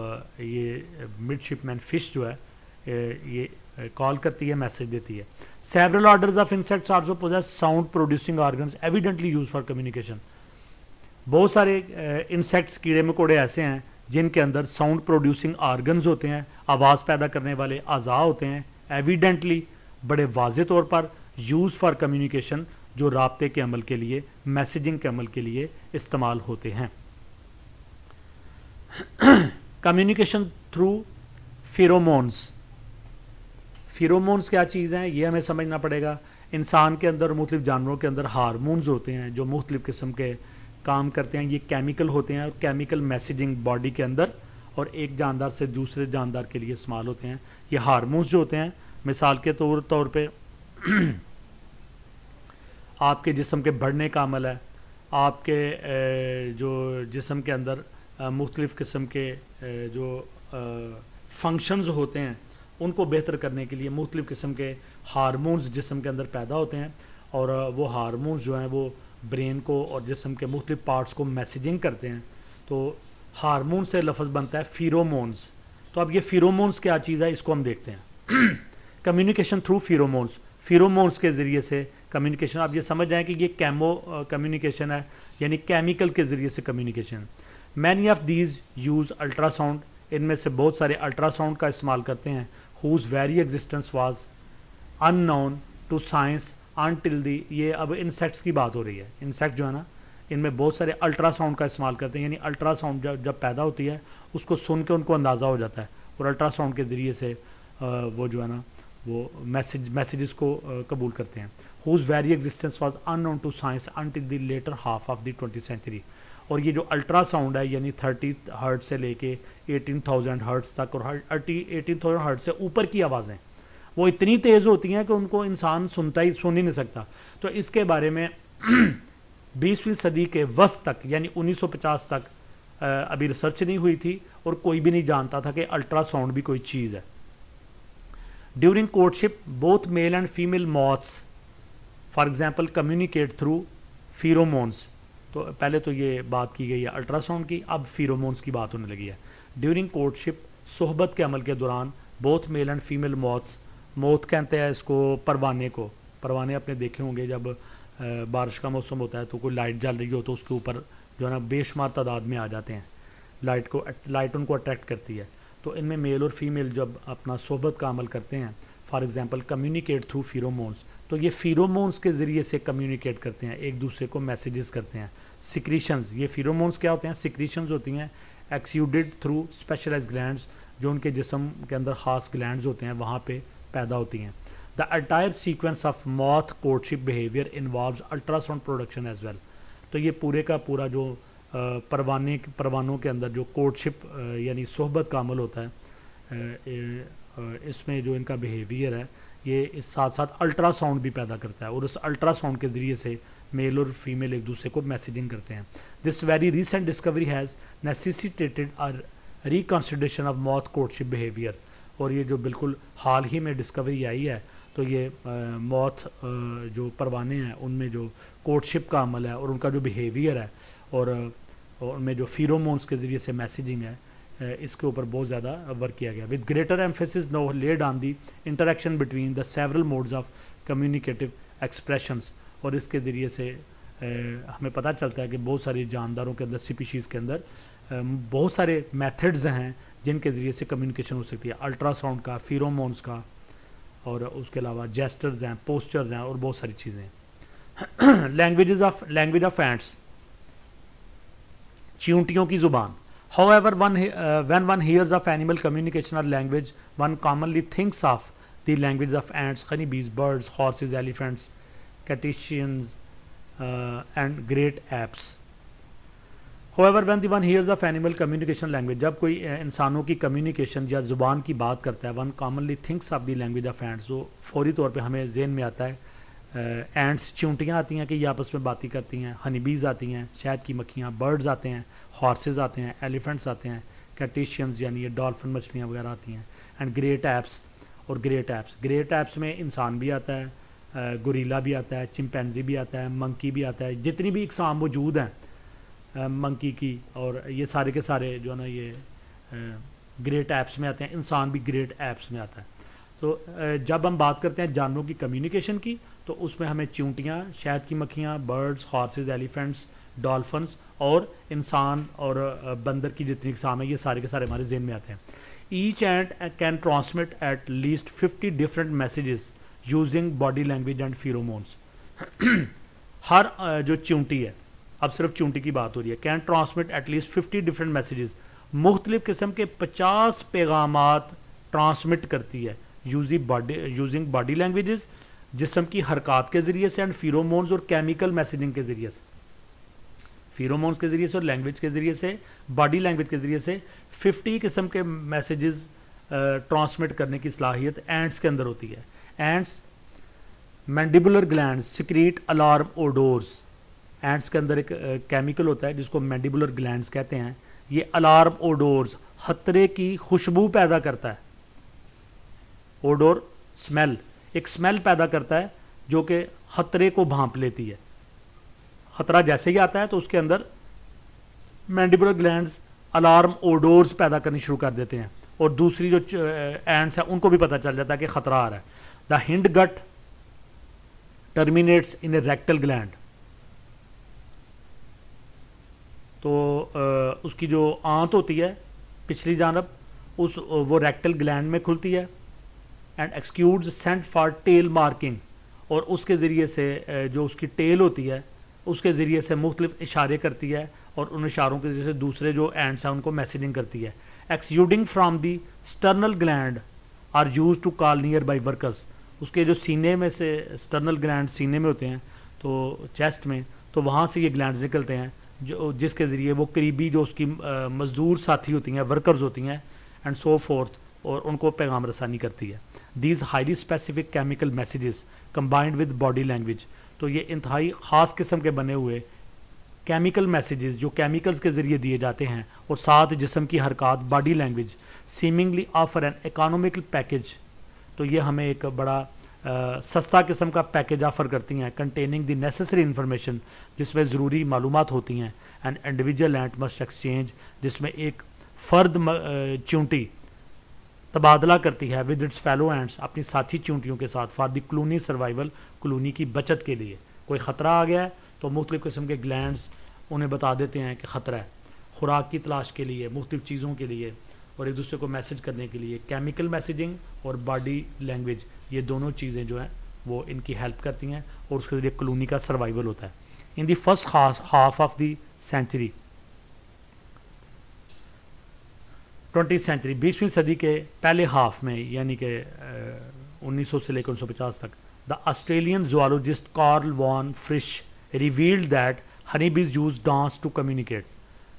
[SPEAKER 1] ये मिड शिपमैन फ़िश जो है ये कॉल करती है मैसेज देती है several order of insects also possess sound producing organ evidently use for communication बहुत सारे इंसेक्ट्स कीड़े मकोड़े ऐसे हैं जिनके अंदर साउंड प्रोड्यूसिंग ऑर्गन्स होते हैं आवाज़ पैदा करने वाले अज़ा होते हैं एविडेंटली बड़े वाज तौर पर यूज़ फॉर कम्युनिकेशन जो रबते के अमल के लिए मैसेजिंग के अमल के लिए इस्तेमाल होते हैं कम्युनिकेशन थ्रू फिरोमोन्स फिरोमोन्स क्या चीज़ हैं ये हमें समझना पड़ेगा इंसान के अंदर मुख्तु जानवरों के अंदर हारमोन्स होते हैं जो मुख्तु किस्म के काम करते हैं ये केमिकल होते हैं और केमिकल मैसेजिंग बॉडी के अंदर और एक जानदार से दूसरे जानदार के लिए इस्तेमाल होते हैं ये हारमोन्स जो होते हैं मिसाल के तौर तौर पर आपके जिसम के बढ़ने का अमल है आपके जो जिसम के अंदर मुख्तलिफ़ किस्म के जो फंक्शंस होते हैं उनको बेहतर करने के लिए मुख्तु किस्म के हारमोन्स जिसम के अंदर पैदा होते हैं और वो हारमोन्स जो हैं वो ब्रेन को और जिसम के मुख्तु पार्ट्स को मैसेजिंग करते हैं तो हारमोन से लफज बनता है फिरोमोन्स तो अब ये फिरोमोन्स क्या चीज़ है इसको हम देखते हैं कम्युनिकेशन थ्रू फिरोमोन्स फिरोमोन्स के ज़रिए से कम्युनिकेशन आप ये समझ जाएँ कि ये कैमो कम्युनिकेशन है यानी केमिकल के ज़रिए से communication many of these use ultrasound इनमें से बहुत सारे अल्ट्रासाउंड का इस्तेमाल करते हैं whose very existence was unknown to science until the ये अब इंसेक्ट्स की बात हो रही है इंसेक्ट जो है ना इनमें बहुत सारे अल्ट्रासाउंड का इस्तेमाल करते हैं यानी अल्ट्रासाउंड जब जब पैदा होती है उसको सुन के उनको अंदाज़ा हो जाता है और अल्ट्रासाउंड के ज़रिए से वो जो है ना वो मैसेज मैसेजेस को कबूल करते हैं whose very existence was unknown to science until the latter half of the twenty century और ये जो अल्ट्रासाउंड है यानी थर्टी हर्ट से लेके एटीन थाउजेंड हर्ट्स तक और थर्टी एटीन थाउजेंड हर्ट से ऊपर की आवाज़ें वो इतनी तेज़ होती हैं कि उनको इंसान सुनता ही सुन ही नहीं सकता तो इसके बारे में बीसवीं सदी के वस्त तक यानी 1950 तक अभी रिसर्च नहीं हुई थी और कोई भी नहीं जानता था कि अल्ट्रासाउंड भी कोई चीज़ है during courtship both male and female moths for example communicate through pheromones तो पहले तो ये बात की गई है अल्ट्रासाउंड की अब फीरोमोन्स की बात होने लगी है ड्यूरिंग कोर्टशिप सोहबत के अमल के दौरान बोथ मेल एंड फीमेल मौत मौत कहते हैं इसको परवाने को परवाने अपने देखे होंगे जब बारिश का मौसम होता है तो कोई लाइट जल रही हो तो उसके ऊपर जो है ना बेशुमार तादाद में आ जाते हैं लाइट को लाइट उनको अट्रैक्ट करती है तो इनमें मेल और फीमेल जब अपना सोहबत का अमल करते हैं for example communicate through pheromones तो ये फीरोमोन्स के ज़रिए से कम्युनिकेट करते हैं एक दूसरे को मैसेजेस करते हैं सिक्रीशंस ये फीरोमोन्स क्या होते हैं सिक्रीशंस होती हैं एक्स्यूडेड थ्रू स्पेशलाइज ग्लैंड्स जो उनके जिसम के अंदर ख़ास ग्लैंड्स होते हैं वहाँ पे पैदा होती हैं the entire sequence of moth courtship behaviour involve ultrasound production as well तो ये पूरे का पूरा जो परवाने परवानों के अंदर जो कोर्टशिप यानी सोहबत का अमल होता है इसमें जो इनका बिहेवियर है ये इस साथ साथ अल्ट्रासाउंड भी पैदा करता है और उस अल्ट्रासाउंड के ज़रिए से मेल और फीमेल एक दूसरे को मैसेजिंग करते हैं this very recent discovery has necessitated a reconsideration of moth courtship behaviour और ये जो बिल्कुल हाल ही में डिस्कवरी आई है तो ये मौत जो परवाने हैं उनमें जो कोर्टशिप का अमल है और उनका जो बिहेवियर है और उनमें जो फीरोमोन्स के ज़रिए से मैसेजिंग है इसके ऊपर बहुत ज़्यादा वर्क किया गया with greater emphasis now laid on the interaction between the several modes of communicative expressions और इसके ज़रिए से हमें पता चलता है कि बहुत सारे जानदारों के अंदर स्पीशीज़ के अंदर बहुत सारे मेथड्स हैं जिनके ज़रिए से कम्युनिकेशन हो सकती है अल्ट्रासाउंड का फीरोमोन्स का और उसके अलावा जेस्टर्स हैं पोस्टर्स हैं और बहुत सारी चीज़ें language of language of ants चींटियों की ज़ुबान However, one, uh, when one hears of animal communication or language, one commonly thinks of the language of ants, honeybees, birds, horses, elephants, cetaceans, uh, and great apes. However, when the one hears of animal communication language, जब कोई इंसानों की communication या ज़ुबान की बात करता है one commonly thinks of the language of ants. So, फौरी तौर पे हमें जेन में आता है एंड्स चूंटियाँ आती हैं कि ये आपस में बातें करती हैं हनीबीज़ आती हैं शहद की मक्खियाँ बर्ड्स आते हैं हॉर्सेज आते हैं एलिफेंट्स आते हैं कैटिशियंस यानी ये डॉल्फिन मछलियाँ वगैरह आती हैं एंड ग्रे टैप्स और ग्रे टैप्स ग्रे टैप्स में इंसान भी आता है गुरीला भी आता है चिमपैनजी भी आता है मंकी भी आता है जितनी भी इकसाम मौजूद हैं मंकी की और ये सारे के सारे जो है ना ये ग्रेट ऐप्स में आते हैं इंसान भी ग्रेट ऐप्स में आता है तो जब हम बात करते हैं जानवरों की कम्युनिकेशन की तो उसमें हमें चूंटियाँ शहद की मक्खियाँ बर्ड्स हॉर्सेज एलिफेंट्स डॉल्फन्स और इंसान और बंदर की जितनी इकसाम है ये सारे के सारे हमारे जेन में आते हैं each ant can transmit at least fifty different messages using body language and pheromones हर जो चूंटी है अब सिर्फ चूंटी की बात हो रही है can transmit at least fifty different messages मुख्तलिफ़ किस्म के पचास पैगाम ट्रांसमिट करती है using body using body languages जिसम की हरकत के ज़रिए से एंड फीरोमोन्स और केमिकल मैसेजिंग के ज़रिए से फीरोमोन्स के ज़रिए से और लैंग्वेज के ज़रिए से बॉडी लैंग्वेज के ज़रिए से 50 किस्म के मैसेजेस ट्रांसमिट करने की सलाहियत एंड्स के अंदर होती है ants mandibular gland secrete alarm odours ants के अंदर एक केमिकल होता है जिसको मैंडिबुलर ग्लैंड कहते हैं ये अलार्म ओडोर्स खतरे की खुशबू पैदा करता है ओडोर स्मेल एक स्मेल पैदा करता है जो कि खतरे को भांप लेती है खतरा जैसे ही आता है तो उसके अंदर मैंडिबुलर ग्लैंड अलार्म ओडोर्स पैदा करनी शुरू कर देते हैं और दूसरी जो एंड्स हैं उनको भी पता चल जाता है कि खतरा आ रहा है the hind gut terminates in a rectal gland तो उसकी जो आंत होती है पिछली जानब उस वो रेक्टल ग्लैंड में खुलती है and exudes scent for trail marking और उसके ज़रिए से जो उसकी टेल होती है उसके ज़रिए से मुख्तलिफ इशारे करती है और उन इशारों के जरिए से दूसरे जो एंड्स हैं उनको मैसेजिंग करती है exuding from the sternal gland are used to call nearby workers उसके जो सीने में से स्टर्नल ग्लैंड सीने में होते हैं तो चेस्ट में तो वहाँ से ये ग्लैंड निकलते हैं जो जिसके ज़रिए वो करीबी जो उसकी मज़दूर साथी होती हैं वर्कर्स होती हैं एंड सो फोर्थ और उनको पैगाम रसानी करती है these highly specific chemical messages combined with body language तो ये इंतहाई ख़ास किस्म के बने हुए केमिकल मैसेजेस जो केमिकल्स के ज़रिए दिए जाते हैं और साथ जिसम की हरकत body language seemingly offer an economical package तो ये हमें एक बड़ा आ, सस्ता किस्म का पैकेज ऑफर करती हैं कंटेनिंग द नेसेसरी इन्फॉर्मेशन जिसमें ज़रूरी मालूम होती हैं an individual ant must exchange जिसमें एक फ़र्द चूंटी तबादला करती है विद इट्स फेलो एंड्स अपनी साथी चूंटियों के साथ for the colony survival colony की बचत के लिए कोई ख़तरा आ गया है तो मुख्तु किस्म के ग्लैंड उन्हें बता देते हैं कि ख़तरा है खुराक की तलाश के लिए मुख्तलिफ़ चीज़ों के लिए और एक दूसरे को मैसेज करने के लिए केमिकल मैसेजिंग और बॉडी लैंग्वेज ये दोनों चीज़ें जो हैं वो इनकी हेल्प करती हैं और उसके ज़रिए कलोनी का सर्वाइवल होता है in the first half of the century twenty century बीसवीं सदी के पहले हाफ में यानी कि 1900 से लेकर 1950 तक the Australian zoologist Karl von Frisch revealed that honey bees use dance to communicate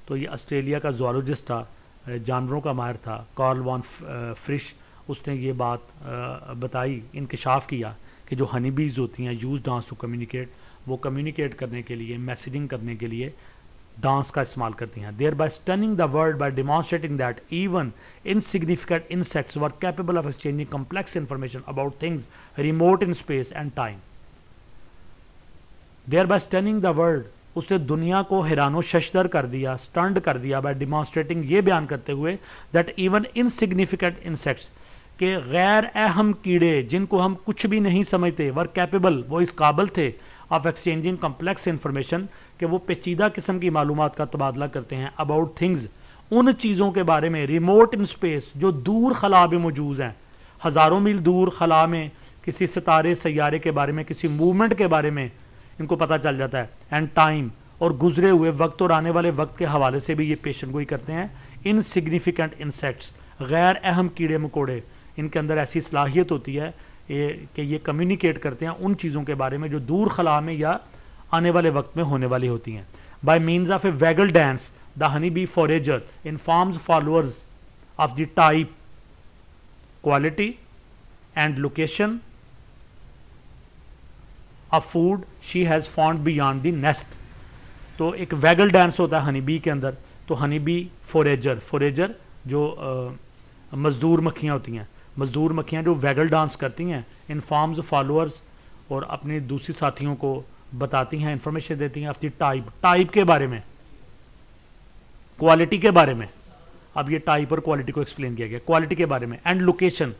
[SPEAKER 1] तो ये ऑस्ट्रेलिया का जोआलोजिस्ट था जानवरों का माहिर था कार्ल वॉन फ्रिश उसने ये बात बताई इंकशाफ किया कि जो हनी बीज होती हैं यूज डांस टू कम्युनिकेट वो कम्युनिकेट करने के लिए मैसेजिंग करने के लिए डांस का इस्तेमाल करती हैं thereby stunning the world by demonstrating that even insignificant insects were capable of exchanging complex information about things remote in space and time thereby stunning the world उसने दुनिया को हैरानो शशदर कर दिया स्टंड कर दिया बाय डिमॉन्स्ट्रेटिंग ये बयान करते हुए दैट इवन इनसिग्निफिकेंट इंसेक्ट्स के गैर अहम कीड़े जिनको हम कुछ भी नहीं समझते वर कैपेबल वो इस काबल थे ऑफ एक्सचेंजिंग कॉम्प्लेक्स इन्फॉर्मेशन कि वो पेचीदा किस्म की मालूम का तबादला करते हैं अबाउट थिंग्स उन चीज़ों के बारे में रिमोट इन स्पेस जो दूर खला में मौजूद हैं हज़ारों मील दूर खला में किसी सितारे सैारे के बारे में किसी मूवमेंट के बारे में इनको पता चल जाता है एंड टाइम और गुजरे हुए वक्त और आने वाले वक्त के हवाले से भी ये पेशन गोई करते हैं इन सिग्निफिकेंट इंसेक्ट्स गैर अहम कीड़े मकोड़े इनके अंदर ऐसी सलाहियत होती है ये कि ये कम्युनिकेट करते हैं उन चीज़ों के बारे में जो दूर खला में या आने वाले वक्त में होने वाली होती हैं by means of a waggle dance the honey bee forager informs followers of the type quality and location of food she has found beyond the nest तो एक वैगल डांस होता है हनी बी के अंदर तो हनी बी फॉरेजर फोरेजर जो मजदूर मक्खियाँ होती हैं मजदूर मक्खियाँ जो वैगल डांस करती हैं इन फॉर्म्स फॉलोअर्स और अपने दूसरी साथियों को बताती हैं इंफॉर्मेशन देती हैं आपकी टाइप टाइप के बारे में क्वालिटी के बारे में अब ये टाइप और क्वालिटी को एक्सप्लेन किया गया क्वालिटी के बारे में एंड लोकेशन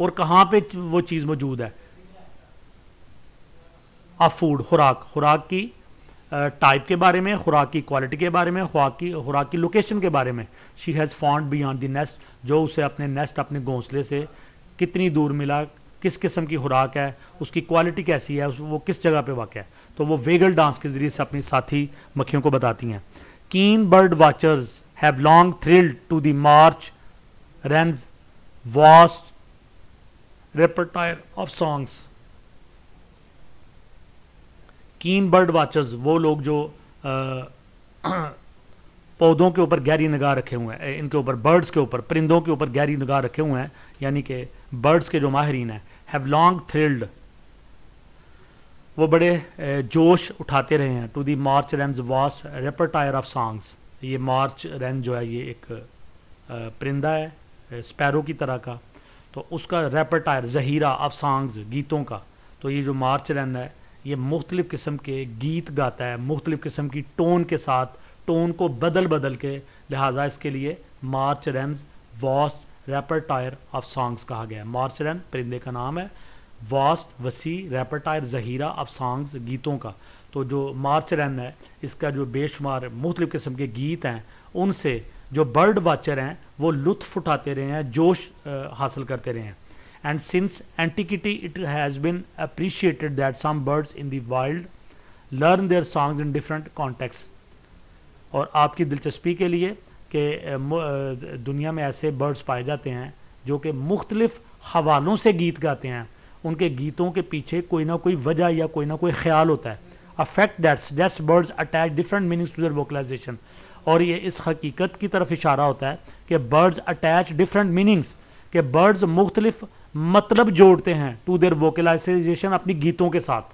[SPEAKER 1] और कहाँ पे वो चीज़ मौजूद है ऑफ फूड खुराक खुराक की टाइप के बारे में खुराक की क्वालिटी के बारे में खुराक की खुराक की लोकेशन के बारे में she has found beyond the nest जो उसे अपने नेस्ट अपने घोंसले से कितनी दूर मिला किस किस्म की खुराक है उसकी क्वालिटी कैसी है वो किस जगह पे वाक़ है तो वो वेगल डांस के ज़रिए से अपनी साथी मक्खियों को बताती हैं keen bird watchers have long thrilled to the marsh wren's vast repertoire of songs keen bird watchers वो लोग जो आ, पौधों के ऊपर गहरी निगाह रखे हुए हैं इनके ऊपर बर्ड्स के ऊपर परिंदों के ऊपर गहरी निगाह रखे हुए हैं यानी कि बर्ड्स के जो माहरीन हैं हैव लॉन्ग थ्रिल्ड वो बड़े जोश उठाते रहे हैं to the marsh wren's vast repertoire of songs ये मार्च रैन जो है ये एक परिंदा है स्पैरो की तरह का तो उसका रेपरटायर जहीरा ऑफ सॉन्ग्स गीतों का तो ये जो मार्च रैन है ये मुख्तलिफ़ किस्म के गीत गाता है मुख्तलिफ़ किस्म की टोन के साथ टोन को बदल बदल के लिहाजा इसके लिए marsh wren's vast repertoire of songs कहा गया है मार्च रैम परिंदे का नाम है वास्ट वसी रैपर टायर जहीरा ऑफ सॉन्ग्स गीतों का तो जो मार्च रेन है इसका जो बेशुमार मुख्तलिफ़ किस्म के गीत हैं उनसे जो बर्ड वाचर हैं वो लुत्फ़ उठाते रहे हैं जोश हासिल करते रहे हैं and since antiquity it has been appreciated that some birds in the world learn their songs in different contexts और आपकी दिलचस्पी के लिए कि दुनिया में ऐसे बर्ड्स पाए जाते हैं जो कि मुख्तलिफ हवालों से गीत गाते हैं उनके गीतों के पीछे कोई ना कोई वजह या कोई ना कोई ख्याल होता है अफेक्ट दैट्स डेस्ट birds attach different meanings to their vocalisation और ये इस हकीकत की तरफ इशारा होता है कि बर्ड्स अटैच डिफरेंट मीनिंग्स के बर्ड्स मुख्तलिफ मतलब जोड़ते हैं टू देर वोकलाइजेशन अपनी गीतों के साथ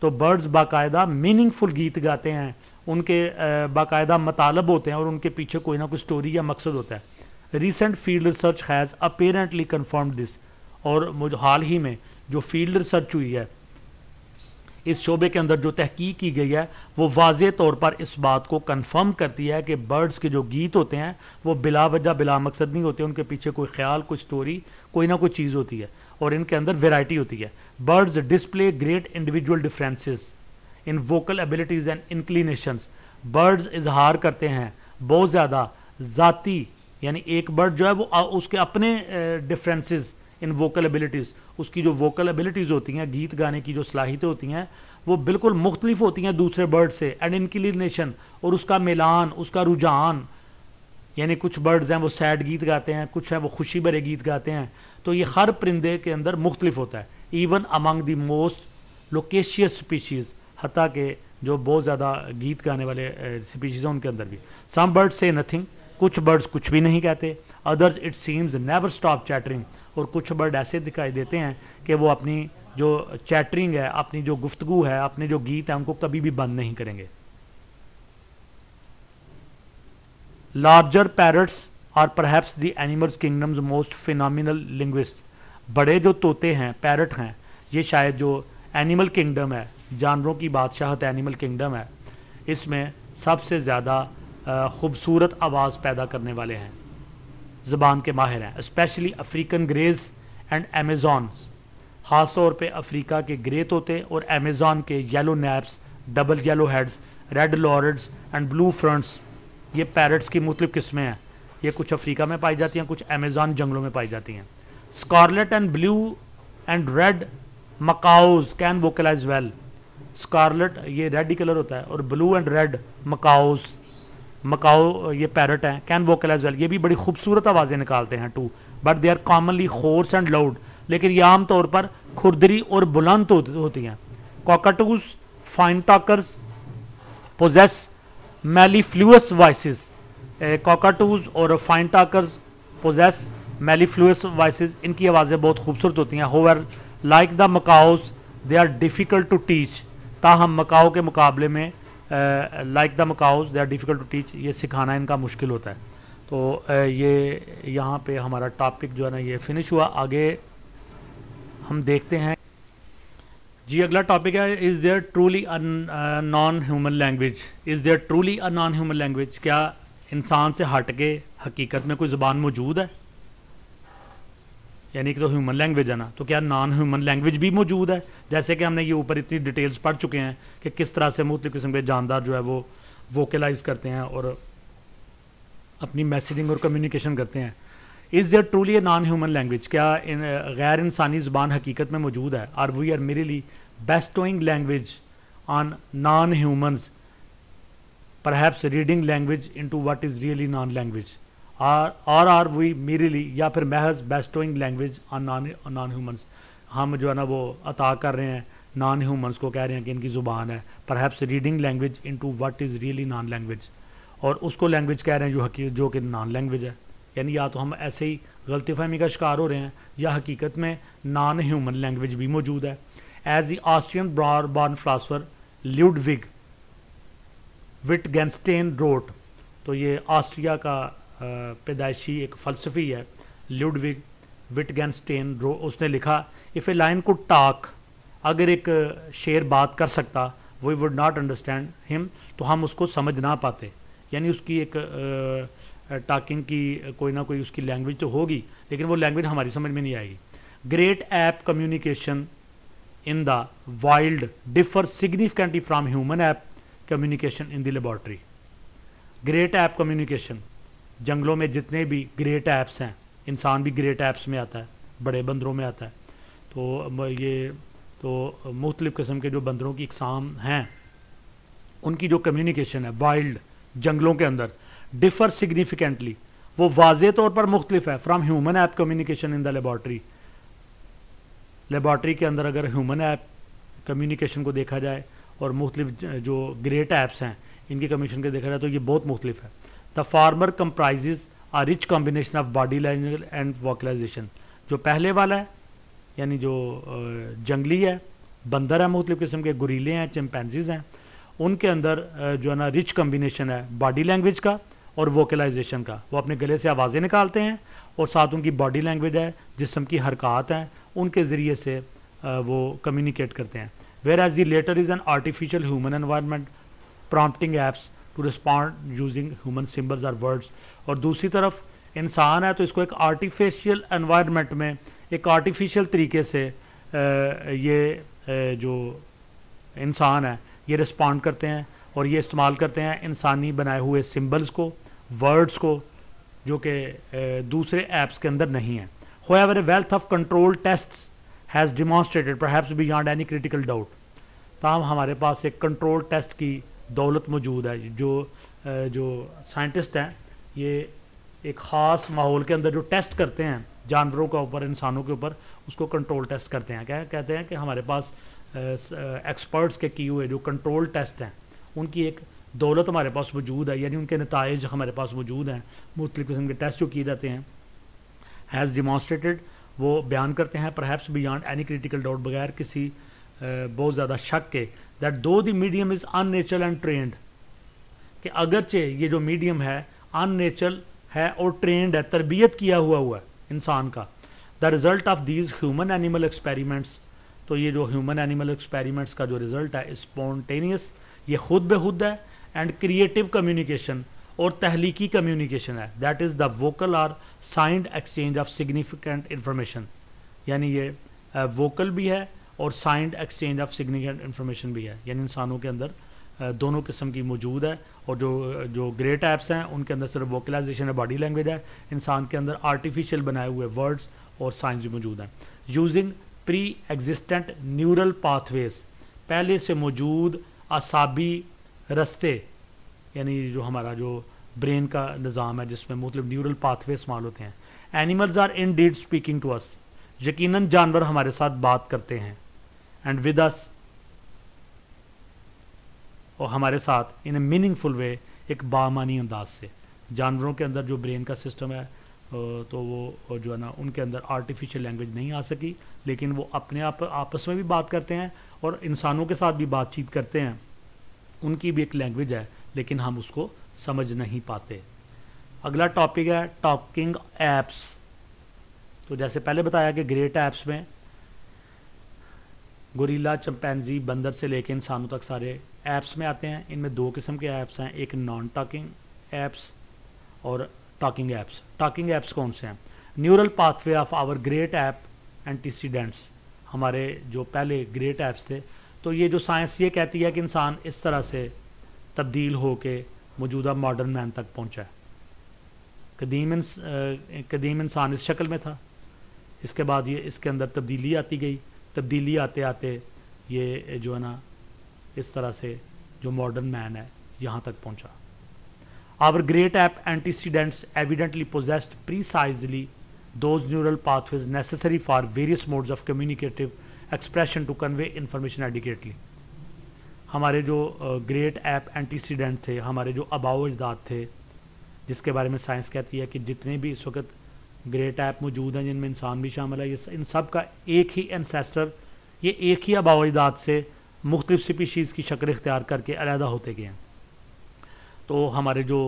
[SPEAKER 1] तो बर्ड्स बाकायदा मीनिंगफुल गीत गाते हैं उनके बाकायदा मतालब होते हैं और उनके पीछे कोई ना कोई स्टोरी या मकसद होता है recent field research has apparently confirm this और हाल ही में जो फील्ड रिसर्च हुई है इस शोबे के अंदर जो तहकीक की गई है वो वाज तौर पर इस बात को कन्फर्म करती है कि बर्ड्स के जो गीत होते हैं वो बिला वजह बिला मकसद नहीं होते उनके पीछे कोई ख्याल कोई स्टोरी कोई ना कोई चीज़ होती है और इनके अंदर वेराइटी होती है birds display great individual differences in vocal abilities and inclinations birds इजहार करते हैं बहुत ज़्यादा ज़ाती यानी एक बर्ड जो है वो उसके अपने डिफरेंसेस इन वोकल एबिलिटीज़ उसकी जो वोकल एबिलिटीज़ होती हैं गीत गाने की जो सलाहितें होती हैं वो बिल्कुल मुख्तलिफ होती हैं दूसरे बर्ड से एंड इनक्लिनेशन और उसका मिलान उसका रुझान यानी कुछ बर्ड्स हैं वो सैड गीत गाते हैं कुछ हैं वो खुशी भरे गीत गाते हैं तो ये हर परिंदे के अंदर मुख्तलिफ होता है even among the most loquacious species हती के जो बहुत ज़्यादा गीत गाने वाले स्पीशीज़ हैं उनके अंदर भी सम बर्ड्स से नथिंग कुछ बर्ड्स कुछ भी नहीं कहते others it seems never stop chattering और कुछ बर्ड ऐसे दिखाई देते हैं कि वो अपनी जो चैटरिंग है अपनी जो गुफ्तगु है अपने जो गीत हैं उनको कभी भी बंद नहीं करेंगे larger parrots are perhaps the animals kingdoms most phenomenal linguist बड़े जो तोते हैं पैरट हैं ये शायद जो एनिमल किंगडम है जानवरों की बादशाहत एनिमल किंगडम है इसमें सबसे ज़्यादा खूबसूरत आवाज़ पैदा करने वाले हैं ज़बान के माहिर हैं specially African greys and Amazon ख़ास तौर पे अफ्रीका के ग्रे तोते और अमेज़ॉन के yellow napes double yellow heads red lords and blue fronts ये पैरट्स की मुख्तु किस्में हैं ये कुछ अफ्रीका में पाई जाती हैं कुछ अमेज़ॉन जंगलों में पाई जाती हैं scarlet and blue and red macaws can vocalise well scarlet ये रेड ही कलर होता है और blue and red macaws macaw ये पैरट हैं कैन वोकल एज वेल ये भी बड़ी खूबसूरत आवाज़ें निकालते हैं too but they are commonly hoarse and loud लेकिन ये आम तौर पर खुरदरी और बुलंद होती हैं cockatoos fine talkers possess mellifluous voice cockatoos और fine talkers possess mellifluous voice इनकी आवाज़ें बहुत खूबसूरत होती हैं however like the macaws they are difficult to teach ताहम मकाओ के मुकाबले में like the macaws they are difficult to teach ये सिखाना इनका मुश्किल होता है तो ये यहाँ पे हमारा टॉपिक जो है ना ये फिनिश हुआ आगे हम देखते हैं जी अगला टॉपिक है is there truly non human language is there truly a non human language क्या इंसान से हट के हकीकत में कोई ज़ुबान मौजूद है यानी कि तो ह्यूमन लैंग्वेज है ना तो क्या नॉन ह्यूमन लैंग्वेज भी मौजूद है जैसे कि हमने ये ऊपर इतनी डिटेल्स पढ़ चुके हैं कि किस तरह से मुख्तु किस्म के जानदार जो है वो वोकलाइज करते हैं और अपनी मैसेजिंग और कम्युनिकेशन करते हैं is there truly a non human language क्या इन गैर इंसानी ज़बान हकीकत में मौजूद है are we are mere merely bestowing language on non humans perhaps reading language into what is really non language are are are we merely या फिर महज bestowing language on non humans हम जो है ना वो अता कर रहे हैं नॉन ह्यूमन्स को कह रहे हैं कि इनकी ज़ुबान है haps reading language into what is really non language और उसको लैंग्वेज कह रहे हैं जो हकी जो कि नॉन लैंग्वेज है यानी या तो हम ऐसे ही गलती फहमी का शिकार हो रहे हैं या हकीकत में नॉन ह्यूमन लैंग्वेज भी मौजूद है as the Austrian born Lud Ludwig Wittgenstein wrote तो ये ऑस्ट्रिया का पैदाइशी एक फ़लसफ़ी है लुडविग रो उसने लिखा इफ़ ए लाइन को टाक अगर एक शेर बात कर सकता we would not understand him तो हम उसको समझ ना पाते यानी उसकी एक टाकिंग की कोई ना कोई उसकी लैंग्वेज तो होगी लेकिन वो लैंग्वेज हमारी समझ में नहीं आएगी great ape communication in the wild differ significantly from human ape communication in the laboratory great ape communication जंगलों में जितने भी ग्रेट ऐप्स हैं इंसान भी ग्रेट ऐप्स में आता है बड़े बंदरों में आता है तो ये तो मुख्तलिफ़ किस्म के जो बंदरों की इकसाम हैं उनकी जो कम्युनिकेशन है वाइल्ड जंगलों के अंदर डिफ़र सिग्निफिकेंटली वो वाज तौर पर मुख्तलिफ है from human ape communication in the laboratory laboratory के अंदर अगर ह्यूमन ऐप कम्युनिकेशन को देखा जाए और मुख्तलिफ जो ग्रेट ऐप्स हैं इनकी कम्युनिकेशन को देखा जाए तो ये बहुत मुख्तलिफ है the former comprise a rich combination of body language and vocalisation जो पहले वाला है यानी जो जंगली है बंदर है मुख्तु किस्म के गुरीले हैं चिमपैनजीज हैं उनके अंदर जो है ना रिच कम्बिनेशन है बॉडी लैंग्वेज का और वोकलाइजेशन का वो अपने गले से आवाज़ें निकालते हैं और साथ उनकी बॉडी लैंग्वेज है जिसम की हरकत हैं उनके ज़रिए से वो कम्युनिकेट करते हैं whereas the latter is an artificial human environment prompting apes to respond using human symbols or words और दूसरी तरफ इंसान है तो इसको एक आर्टिफिशियल एनवायरनमेंट में एक आर्टिफिशियल तरीके से ये जो इंसान है ये रिस्पॉन्ड करते हैं और ये इस्तेमाल करते हैं इंसानी बनाए हुए सिम्बल्स को वर्ड्स को जो कि दूसरे ऐप्स के अंदर नहीं है a wealth of control test has demonstrated perhaps beyond any critical doubt तमाम हमारे पास एक कंट्रोल टेस्ट की दौलत मौजूद है जो जो साइंटिस्ट हैं ये एक ख़ास माहौल के अंदर जो टेस्ट करते हैं जानवरों के ऊपर इंसानों के ऊपर उसको कंट्रोल टेस्ट करते हैं क्या कहते हैं कि हमारे पास एक्सपर्ट्स के किए हुए जो कंट्रोल टेस्ट हैं उनकी एक दौलत हमारे पास मौजूद है यानी उनके नतज हमारे पास मौजूद हैं मुख्तु किस्म के टेस्ट जो किए जाते हैं हैज़ डिमॉन्स्ट्रेटेड वो बयान करते हैं perhaps beyond any critical doubt बगैर किसी बहुत ज़्यादा शक के that though the medium is unnatural and trained कि अगरचे ये जो मीडियम है अननेचुरल है और ट्रेंड है तरबियत किया हुआ हुआ है इंसान का the result of these human animal experiments तो ये जो ह्यूमन एनिमल एक्सपेरिमेंट्स का जो रिज़ल्ट है स्पॉन्टेनियस ये खुद ब खुद है एंड क्रिएटिव कम्युनिकेशन और तहलीकी कम्युनिकेशन है that is the vocal or signed exchange of significant information यानी ये वोकल भी है और signed exchange of significant information भी है यानी इंसानों के अंदर दोनों किस्म की मौजूद है और जो जो ग्रेट ऐप्स हैं उनके अंदर सिर्फ वोकलाइजेशन है बॉडी लैंग्वेज है इंसान के अंदर आर्टिफिशियल बनाए हुए वर्ड्स और साइंस भी मौजूद हैं using pre existent neural pathways पहले से मौजूद असाबी रस्ते यानी जो हमारा जो ब्रेन का निज़ाम है जिसमें मतलब न्यूरल पाथवे इस्तेमाल होते हैं animals are indeed speaking to us यकीनन जानवर हमारे साथ बात करते हैं एंड विद अस और हमारे साथ इन ए मीनिंगफुल वे एक बामानी अंदाज से जानवरों के अंदर जो ब्रेन का सिस्टम है तो वो जो है ना उनके अंदर आर्टिफिशियल लैंग्वेज नहीं आ सकी लेकिन वो अपने आप आपस में भी बात करते हैं और इंसानों के साथ भी बातचीत करते हैं उनकी भी एक लैंग्वेज है लेकिन हम उसको समझ नहीं पाते अगला टॉपिक है टॉकिंग ऐप्स तो जैसे पहले बताया कि ग्रेट ऐप्स में गोरीला चंपैनजी बंदर से लेकर इंसानों तक सारे ऐप्स में आते हैं इनमें दो किस्म के ऐप्स हैं एक नॉन टॉकिंग ऐप्स और टॉकिंग ऐप्स टॉकिंग ऐप्स कौन से हैं neural pathway of our great ape antecedents हमारे जो पहले ग्रेट ऐप्स थे तो ये जो साइंस ये कहती है कि इंसान इस तरह से तब्दील हो के मौजूदा मॉडर्न मैन तक पहुँचा है कदीम कदीम इंसान इस शक्ल में था इसके बाद ये इसके अंदर तब्दीली आती गई तब्दीली आते आते ये जो है ना इस तरह से जो मॉडर्न मैन है यहाँ तक पहुँचा our great ape antecedents evidently possessed precisely those neural pathways necessary for various modes of communicative expression to convey information adequately हमारे जो ग्रेट ऐप एंटीसीडेंट थे हमारे जो अबाव अजदाद थे जिसके बारे में साइंस कहती है कि जितने भी इस वक्त ग्रेट ऐप मौजूद हैं जिनमें इंसान भी शामिल है ये इन सब का एक ही एनसेस्टर ये एक ही आबाजात से मुख्तफ स्पीशीज़ की शक्ल इख्तियार करके अलहदा होते गए हैं तो हमारे जो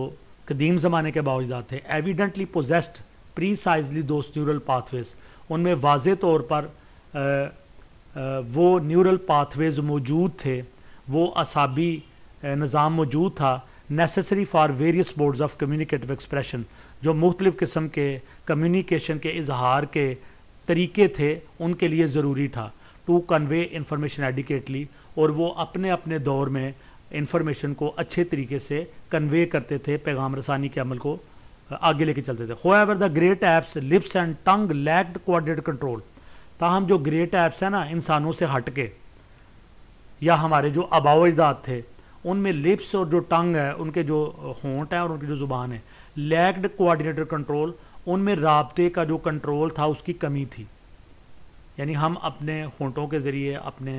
[SPEAKER 1] कदीम ज़माने के बावजदात थे एविडेंटली पोजेस्ड प्री साइजली दोस्त न्यूरल पाथवेज उनमें वाज तौर पर आ, आ, वो न्यूरल पाथवेज मौजूद थे वो असाबी निज़ाम मौजूद था necessary for various modes of communicative expression जो मुख्तलिफ़ किस्म के कम्युनिकेशन के इजहार के तरीके थे उनके लिए ज़रूरी था टू कन्वे इंफॉर्मेशन एडिकेटली और वो अपने अपने दौर में इंफॉर्मेशन को अच्छे तरीके से कन्वे करते थे पैगाम रसानी के अमल को आगे लेके चलते थे however the great apes lips and tongue lacked coordinate control ताहम जो ग्रेट ऐप्स हैं ना इंसानों से हट के या हमारे जो अबावजदाद थे उनमें लिप्स और जो टंग है उनके जो होंठ है और उनकी जो ज़ुबान है लैक्ड कोऑर्डिनेटर कंट्रोल उनमें रबते का जो कंट्रोल था उसकी कमी थी यानी हम अपने होंठों के ज़रिए अपने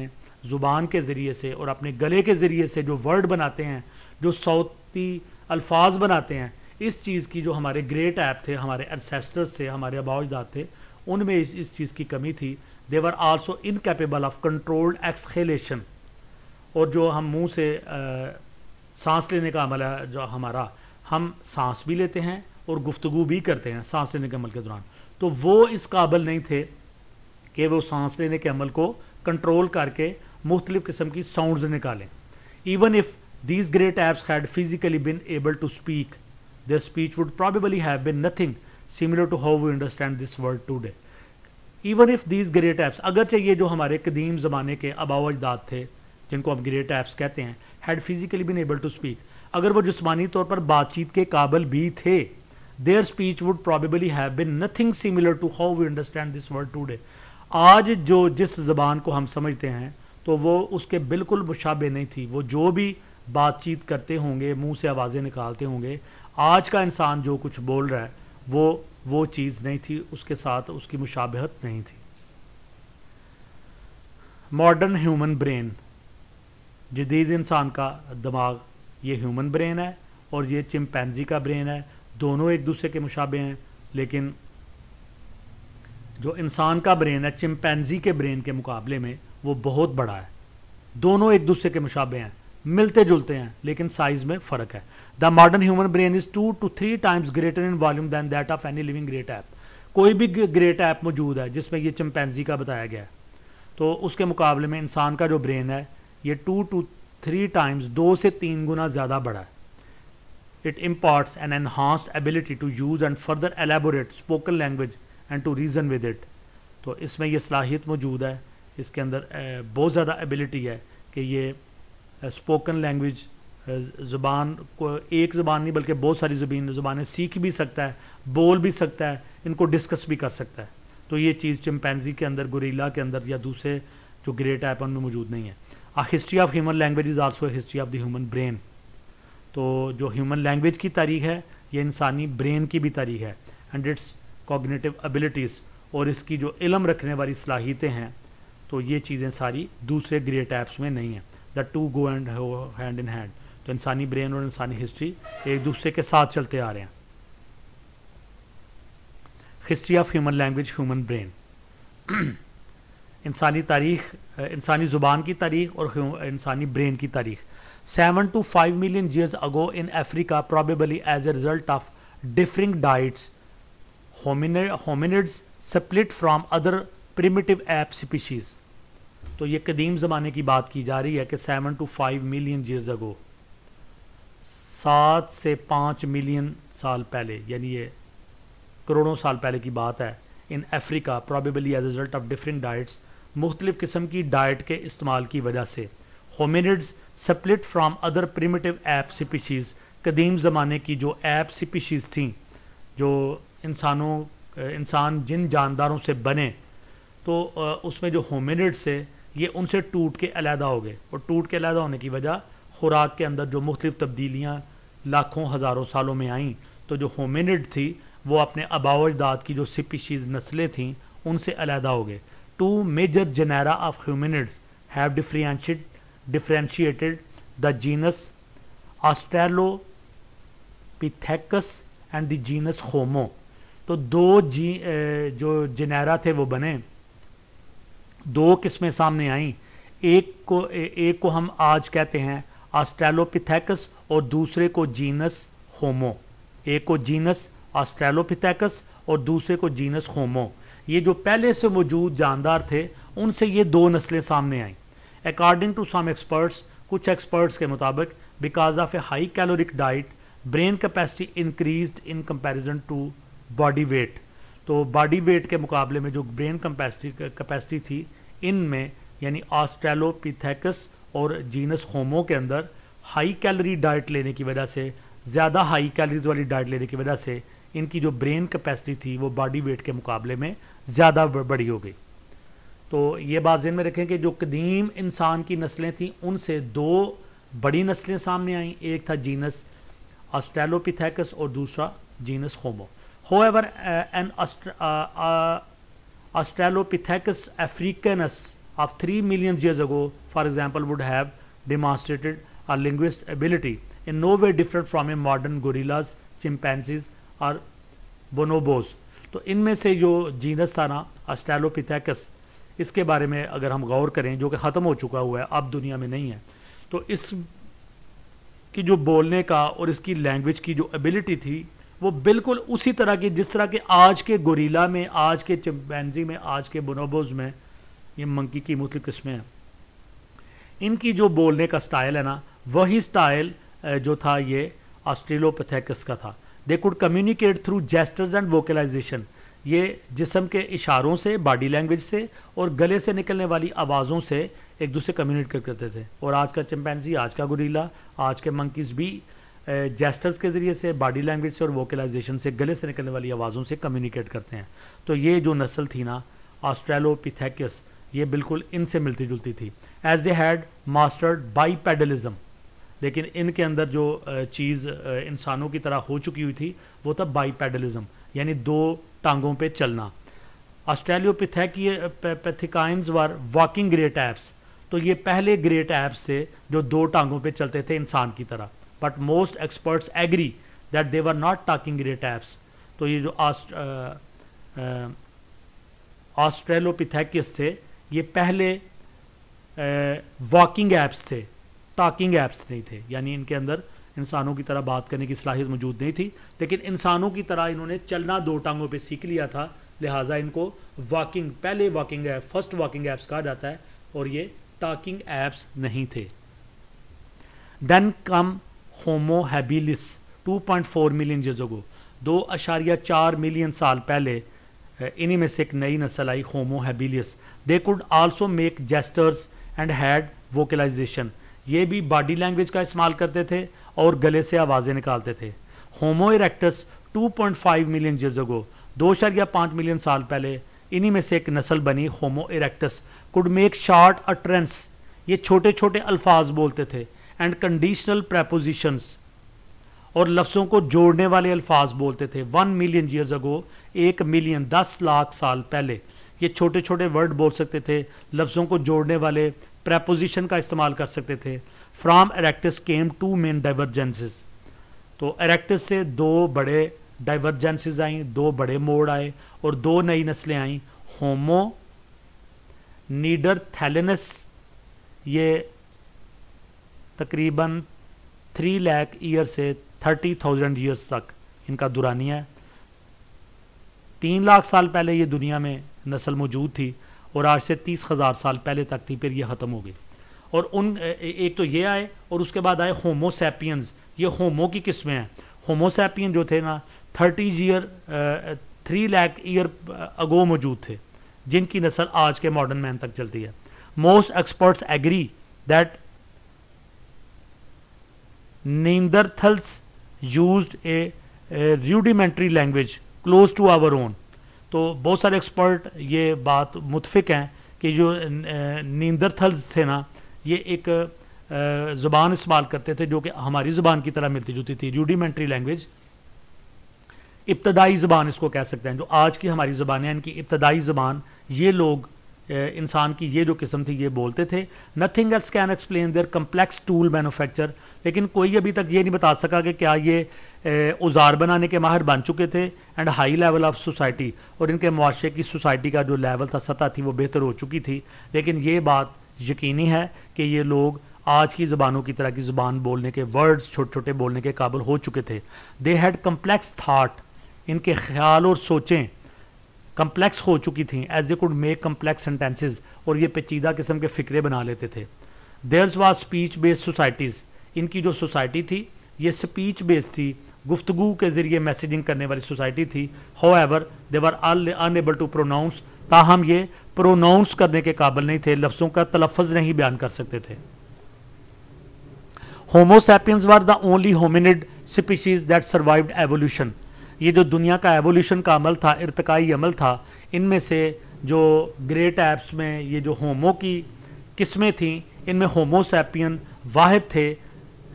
[SPEAKER 1] ज़ुबान के ज़रिए से और अपने गले के ज़रिए से जो वर्ड बनाते हैं जो सौती अल्फाज बनाते हैं इस चीज़ की जो हमारे ग्रेट ऐप थे हमारे एनसेस्टर्स थे हमारे अबाउजदाद थे उनमें इस इस चीज़ की कमी थी they were also incapable of controlled exhalation और जो हम मुंह से आ, सांस लेने का अमल है जो हमारा हम सांस भी लेते हैं और गुफ्तगु भी करते हैं सांस लेने के अमल के दौरान तो वो इस काबिल नहीं थे कि वो सांस लेने के अमल को कंट्रोल करके मुख्तलिफ़ किस्म की साउंड निकालें even if these great apes had physically been able to speak the speech would probably have been nothing similar to how we understand this world today even if these great apes अगर चाहिए जो हमारे कदीम जमाने के अबावजदाद थे जिनको हम ग्रेट एप्स कहते हैं had physically been able to speak अगर वो जिसमानी तौर पर बातचीत के काबिल भी थे their speech would probably have been nothing similar to how we understand this world today आज जो जिस ज़बान को हम समझते हैं तो वो उसके बिल्कुल मुशाबे नहीं थी वो जो भी बातचीत करते होंगे मुंह से आवाज़ें निकालते होंगे आज का इंसान जो कुछ बोल रहा है वो वो चीज़ नहीं थी उसके साथ उसकी मुशाबहत नहीं थी मॉडर्न ह्यूमन ब्रेन जदीद इंसान का दिमाग ये ह्यूमन ब्रेन है और ये चिमपैनजी का ब्रेन है दोनों एक दूसरे के मुशाबे हैं लेकिन जो इंसान का ब्रेन है चिमपैनजी के ब्रेन के मुकाबले में वो बहुत बड़ा है दोनों एक दूसरे के मुशाबे हैं मिलते जुलते हैं लेकिन साइज में फ़र्क है the modern human brain is two to three times greater in volume than that of any living great ape कोई भी ग्रेट ऐप मौजूद है जिसमें ये चिमपैनजी का बताया गया है तो उसके मुकाबले में इंसान का जो ब्रेन है ये टू टू थ्री टाइम्स दो से तीन गुना ज़्यादा बढ़ा है it imports an enhanced ability to use and further elaborate spoken language and to reason with it तो इसमें यह सलाहियत मौजूद है इसके अंदर बहुत ज़्यादा एबिलिटी है कि ये स्पोकन लैंग्वेज ज़ुबान को एक ज़बान नहीं बल्कि बहुत सारी ज़ुबीन ज़ुबानें सीख भी सकता है बोल भी सकता है इनको डिस्कस भी कर सकता है तो ये चीज़ चिमपैनजी के अंदर गोरीला के अंदर या दूसरे जो ग्रेट ऐपन में मौजूद नहीं है a history of human language is also history of the human brain तो जो ह्यूमन लैंग्वेज की तारीख है ये इंसानी ब्रेन की भी तारीख है एंड इट्स कॉग्नेटिव एबिलिटीज़ और इसकी जो इलम रखने वाली सलाहियतें हैं तो ये चीज़ें सारी दूसरे ग्रे टैप्स में नहीं हैं the two go and hand in hand तो इंसानी ब्रेन और इंसानी हिस्ट्री एक दूसरे के साथ चलते आ रहे हैं history of human language human brain इंसानी तारीख इंसानी ज़ुबान की तारीख और इंसानी ब्रेन की तारीख seven to five million years ago in Africa probably as a result of differing diets hominids split from other primitive ape species तो ये कदीम ज़माने की बात की जा रही है कि seven to five million years ago सात से पाँच मिलियन साल पहले यानी ये करोड़ों साल पहले की बात है in Africa probably as result of different diets मुख्तलिफ़ किस्म की डाइट के इस्तेमाल की वजह से hominids split from other primitive ape species कदीम ज़माने की जो ऐप स्पीशीज़ थी जो इंसानों इंसान जिन जानदारों से बने तो उसमें जो होमिनिड्स है ये उनसे टूट के अलहदा हो गए और टूट के अलहदा होने की वजह खुराक के अंदर जो मुख्तलिफ तब्दीलियाँ लाखों हज़ारों सालों में आईं तो जो होमिनिड थी वो अपने अबावजदाद की जो स्पीशीज़ नस्लें थीं उनसे अलहदा हो गए two major genera of hominids have differentiated, differentiated the genus Australopithecus and the genus Homo. तो दो जी जो जेनेरा थे वो बने दो किस्में सामने आई एक को एक को हम आज कहते हैं ऑस्ट्रेलोपिथेकस और दूसरे को जीनस होमो एक को जीनस ऑस्ट्रेलोपिथेकस और दूसरे को जीनस होमो ये जो पहले से मौजूद जानदार थे उनसे ये दो नस्लें सामने आईं अकॉर्डिंग टू सम एक्सपर्ट्स कुछ एक्सपर्ट्स के मुताबिक because of a high caloric diet brain capacity increase in comparison to body weight तो बॉडी वेट के मुकाबले में जो ब्रेन कैपेसिटी कैपेसिटी थी इनमें यानी ऑस्ट्रेलोपिथेकस और जीनस होमो के अंदर हाई कैलोरी डाइट लेने की वजह से ज़्यादा हाई कैलोरीज वाली डाइट लेने की वजह से इनकी जो ब्रेन कैपेसिटी थी वो बॉडी वेट के मुकाबले में ज़्यादा बड़ी हो गई तो ये बात जहन में रखें कि जो कदीम इंसान की नस्लें थीं उनसे दो बड़ी नस्लें सामने आईं एक था जीनस ऑस्ट्रेलोपिथेकस और दूसरा genus Homo however an Australopithecus africanus of three million years ago for example would have demonstrated a linguist ability in no way different from a modern gorillas chimpanzees और bonobos तो इनमें से जो genus था ना अस्टैलोपिथेकस इसके बारे में अगर हम गौर करें जो कि ख़त्म हो चुका हुआ है अब दुनिया में नहीं है तो इस की जो बोलने का और इसकी लैंग्वेज की जो एबिलिटी थी वो बिल्कुल उसी तरह की जिस तरह के आज के गोरीला में आज के चिम्पैनजी में आज के बनोबोज में ये मंकी की मुख्य किस्में हैं इनकी जो बोलने का स्टाइल है ना वही स्टाइल जो था ये ऑस्ट्रेलोपथेकस का था they could communicate through gestures and vocalization ये जिसम के इशारों से बॉडी लैंग्वेज से और गले से निकलने वाली आवाज़ों से एक दूसरे कम्युनिकेट करते थे और आज का चम्पैनजी आज का गुरीला आज के मंकीज़ भी जेस्टर्स के ज़रिए से बॉडी लैंग्वेज से और वोकलाइजेशन से गले से निकलने वाली आवाज़ों से कम्युनिकेट करते हैं तो ये जो नस्ल थी ना ऑस्ट्रेलोपिथेकस ये बिल्कुल इनसे मिलती जुलती थी as a had mastered bipedalism लेकिन इनके अंदर जो चीज़ इंसानों की तरह हो चुकी हुई थी वो था बाईपैडलिज्म यानी दो टांगों पे चलना australopithecines were walking great apes तो ये पहले ग्रेट ऐप्स थे जो दो टांगों पे चलते थे इंसान की तरह but most experts agree that they were not talking great apes तो ये जो ऑस्ट्रेलोपिथैकिस थे ये पहले वॉकिंग ऐप्स थे टॉकिंग ऐप्स नहीं थे यानी इनके अंदर इंसानों की तरह बात करने की सलाहियत मौजूद नहीं थी लेकिन इंसानों की तरह इन्होंने चलना दो टांगों पे सीख लिया था लिहाजा इनको वॉकिंग पहले walking ape first walking apes कहा जाता है और ये टॉकिंग ऐप्स नहीं थे then come Homo habilis 2.4 million years दो अशारिया चार मिलियन साल पहले इन्हीं में से एक नई नस्ल आई Homo habilis they could also make gestures and had vocalization ये भी बॉडी लैंग्वेज का इस्तेमाल करते थे और गले से आवाज़ें निकालते थे होमो इरेक्टस 2.5 मिलियन जजगो दो दो या पाँच मिलियन साल पहले इन्हीं में से एक नस्ल बनी Homo erectus could make short utterances ये छोटे छोटे अल्फाज बोलते थे एंड कंडीशनल प्रपोजिशंस और लफ्ज़ों को जोड़ने वाले अल्फाज बोलते थे वन मिलियन ईयर्स अगो एक मिलियन दस लाख साल पहले ये छोटे छोटे वर्ड बोल सकते थे लफ्ज़ों को जोड़ने वाले प्रपोजिशन का इस्तेमाल कर सकते थे from erectus came two main divergences तो एरेक्टस से दो बड़े डाइवर्जेंसेज आई दो बड़े मोड आए और दो नई नस्लें आई होमो नीडर थैलेनस ये तकरीबन थ्री लैक ईयर से थर्टी थाउजेंड ईयर्स तक इनका दुरानिया है तीन लाख साल पहले ये दुनिया में नस्ल मौजूद थी और आज से तीस हज़ार साल पहले तक थी फिर ये ख़त्म हो गई और उन एक तो ये आए और उसके बाद आए होमोसैपियंस ये होमो की किस्में हैं होमोसैपियन जो थे ना thirty year three lakh year ago मौजूद थे जिनकी नस्ल आज के मॉडर्न मैन तक चलती है most experts agree that Neanderthals use a rudimentary language close to our own तो बहुत सारे एक्सपर्ट ये बात मुतफिक हैं कि जो नींदरथल्स थे ना ये एक ज़ुबान इस्तेमाल करते थे जो कि हमारी ज़ुबान की तरह मिलती जुलती थी रूडीमेंट्री लैंग्वेज इब्तदाई ज़बान इसको कह सकते हैं जो आज की हमारी ज़बान है इनकी इब्तदाई ज़बान ये लोग इंसान की ये जो किस्म थी ये बोलते थे nothing else can explain their complex tool manufacture लेकिन कोई अभी तक ये नहीं बता सका कि क्या ये औजार बनाने के माहिर बन चुके थे and high level of society और इनके मुआशे की सोसाइटी का जो लेवल था सतह थी वो बेहतर हो चुकी थी लेकिन ये बात यकीनी है कि ये लोग आज की ज़बानों की तरह की ज़ुबान बोलने के वर्ड्स छोटे छोटे बोलने के काबिल हो चुके थे दे हैड कम्प्लेक्स थाट इनके ख्याल और सोचें कम्प्लेक्स हो चुकी थी as they could make complex sentences और ये पेचीदा किस्म के फ़िक्रे बना लेते थे theirs was speech based societies इनकी जो सोसाइटी थी ये स्पीच बेस्ड थी गुफ्तगु के ज़रिए मैसेजिंग करने वाली सोसाइटी थी however they were unable to pronounce ताहम ये प्रोनाउंस करने के काबिल नहीं थे लफ्ज़ों का तलफ़ नहीं बयान कर सकते थे Homo sapiens were the only hominid species that survive evolution ये जो दुनिया का एवोल्यूशन का अमल था इरतकाई अमल था इनमें से जो ग्रेट ऐप्स में ये जो होमो की किस्में थीं इनमें होमोसैपियन वाहिद थे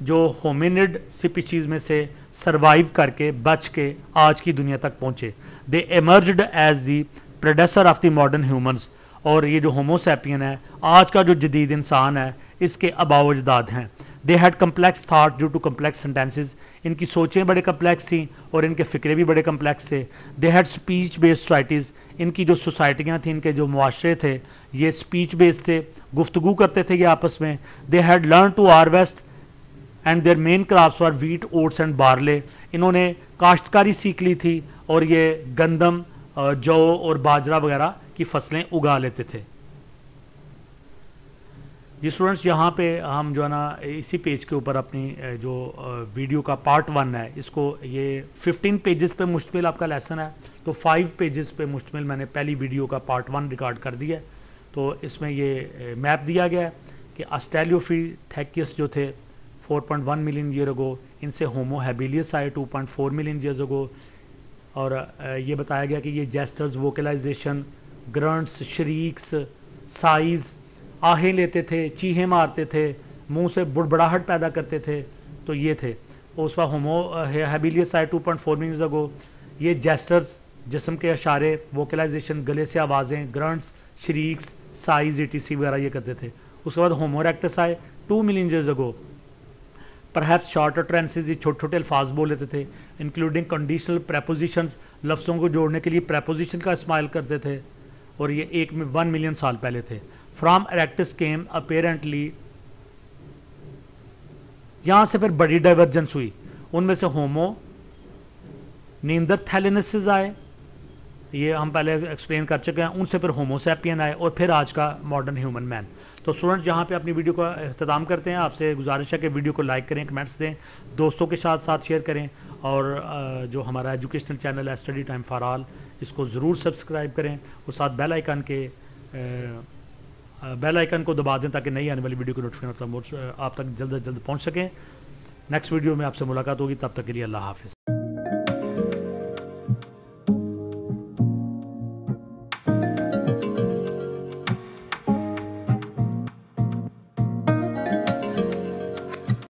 [SPEAKER 1] जो होमिनिड स्पीशीज़ में से सरवाइव करके बच के आज की दुनिया तक पहुँचे they emerged as the predecessor of the modern humans और ये जो होमोसैपियन है आज का जो जदीद इंसान है इसके अजदाद हैं they had complex thought due to complex sentences इनकी सोचें बड़े कम्प्लेक्स थी और इनके फ़िक्रे भी बड़े कम्प्लेक्स थे they had speech based societies इनकी जो सोसाइटियाँ थी इनके जो मुआरे थे ये स्पीच बेस्ड थे गुफ्तु करते थे ये आपस में they had learn to harvest and their main crops are wheat oats and barley इन्होंने काश्तकारी सीख ली थी और ये गंदम जौ और बाजरा वगैरह की फसलें उगा लेते थे जी स्टूडेंट्स यहाँ पे हम जो है ना इसी पेज के ऊपर अपनी जो वीडियो का पार्ट वन है इसको ये 15 पेजेस पे मुश्तमिल आपका लेसन है तो फाइव पेजेस पे मुश्तमिल मैंने पहली वीडियो का पार्ट वन रिकॉर्ड कर दिया है तो इसमें ये मैप दिया गया है कि आस्ट्रेलियोफी थैक्यस जो थे 4.1 मिलियन ईयर अगो इनसे होमो हैबिलियस आए फोर मिलियन ईयर अगो और ये बताया गया कि ये gestures vocalization grunts shrieks sighs आहें लेते थे चीहे मारते थे मुंह से बुड़बड़ाहट पैदा करते थे तो ये थे वक्त Homo habilis side two point four minute ago ये जेस्टर्स जिसम के अशारे वोकलाइजेशन गले से आवाज़ें ग्रंट्स श्रीक्स साइज ई वगैरह ये करते थे उसके बाद होमोरेक्टस आए two million years ago perhaps short utterances ये छोटे छोटे अल्फाज बोल लेते थे इंक्लूडिंग कंडीशनल प्रपोजिशंस लफ्सों को जोड़ने के लिए प्रपोजिशन का इस्तेमाल करते थे और ये एक में वन मिलियन साल पहले थे फ्रॉम एरेक्टिस केम अपेरेंटली यहाँ से फिर बड़ी डाइवर्जेंस हुई उनमें से होमो नींदर थैलिनिसिस आए ये हम पहले एक्सप्लेन कर चुके हैं उनसे फिर होमोसेपियन आए और फिर आज का मॉडर्न ह्यूमन मैन तो स्टूडेंट यहाँ पे अपनी वीडियो का अख्ताम करते हैं आपसे गुजारिश है कि वीडियो को लाइक करें कमेंट्स दें दोस्तों के साथ साथ शेयर करें और जो हमारा एजुकेशनल चैनल है स्टडी टाइम फॉर आल इसको ज़रूर सब्सक्राइब करें और साथ बेल आइकन के बेल आइकन को दबा दें ताकि नई आने वाली वीडियो की नोटिफिकेशन आप तक जल्द से जल्द पहुँच सकें नेक्स्ट वीडियो में आपसे मुलाकात होगी तब तक के लिए अल्लाह हाफिज़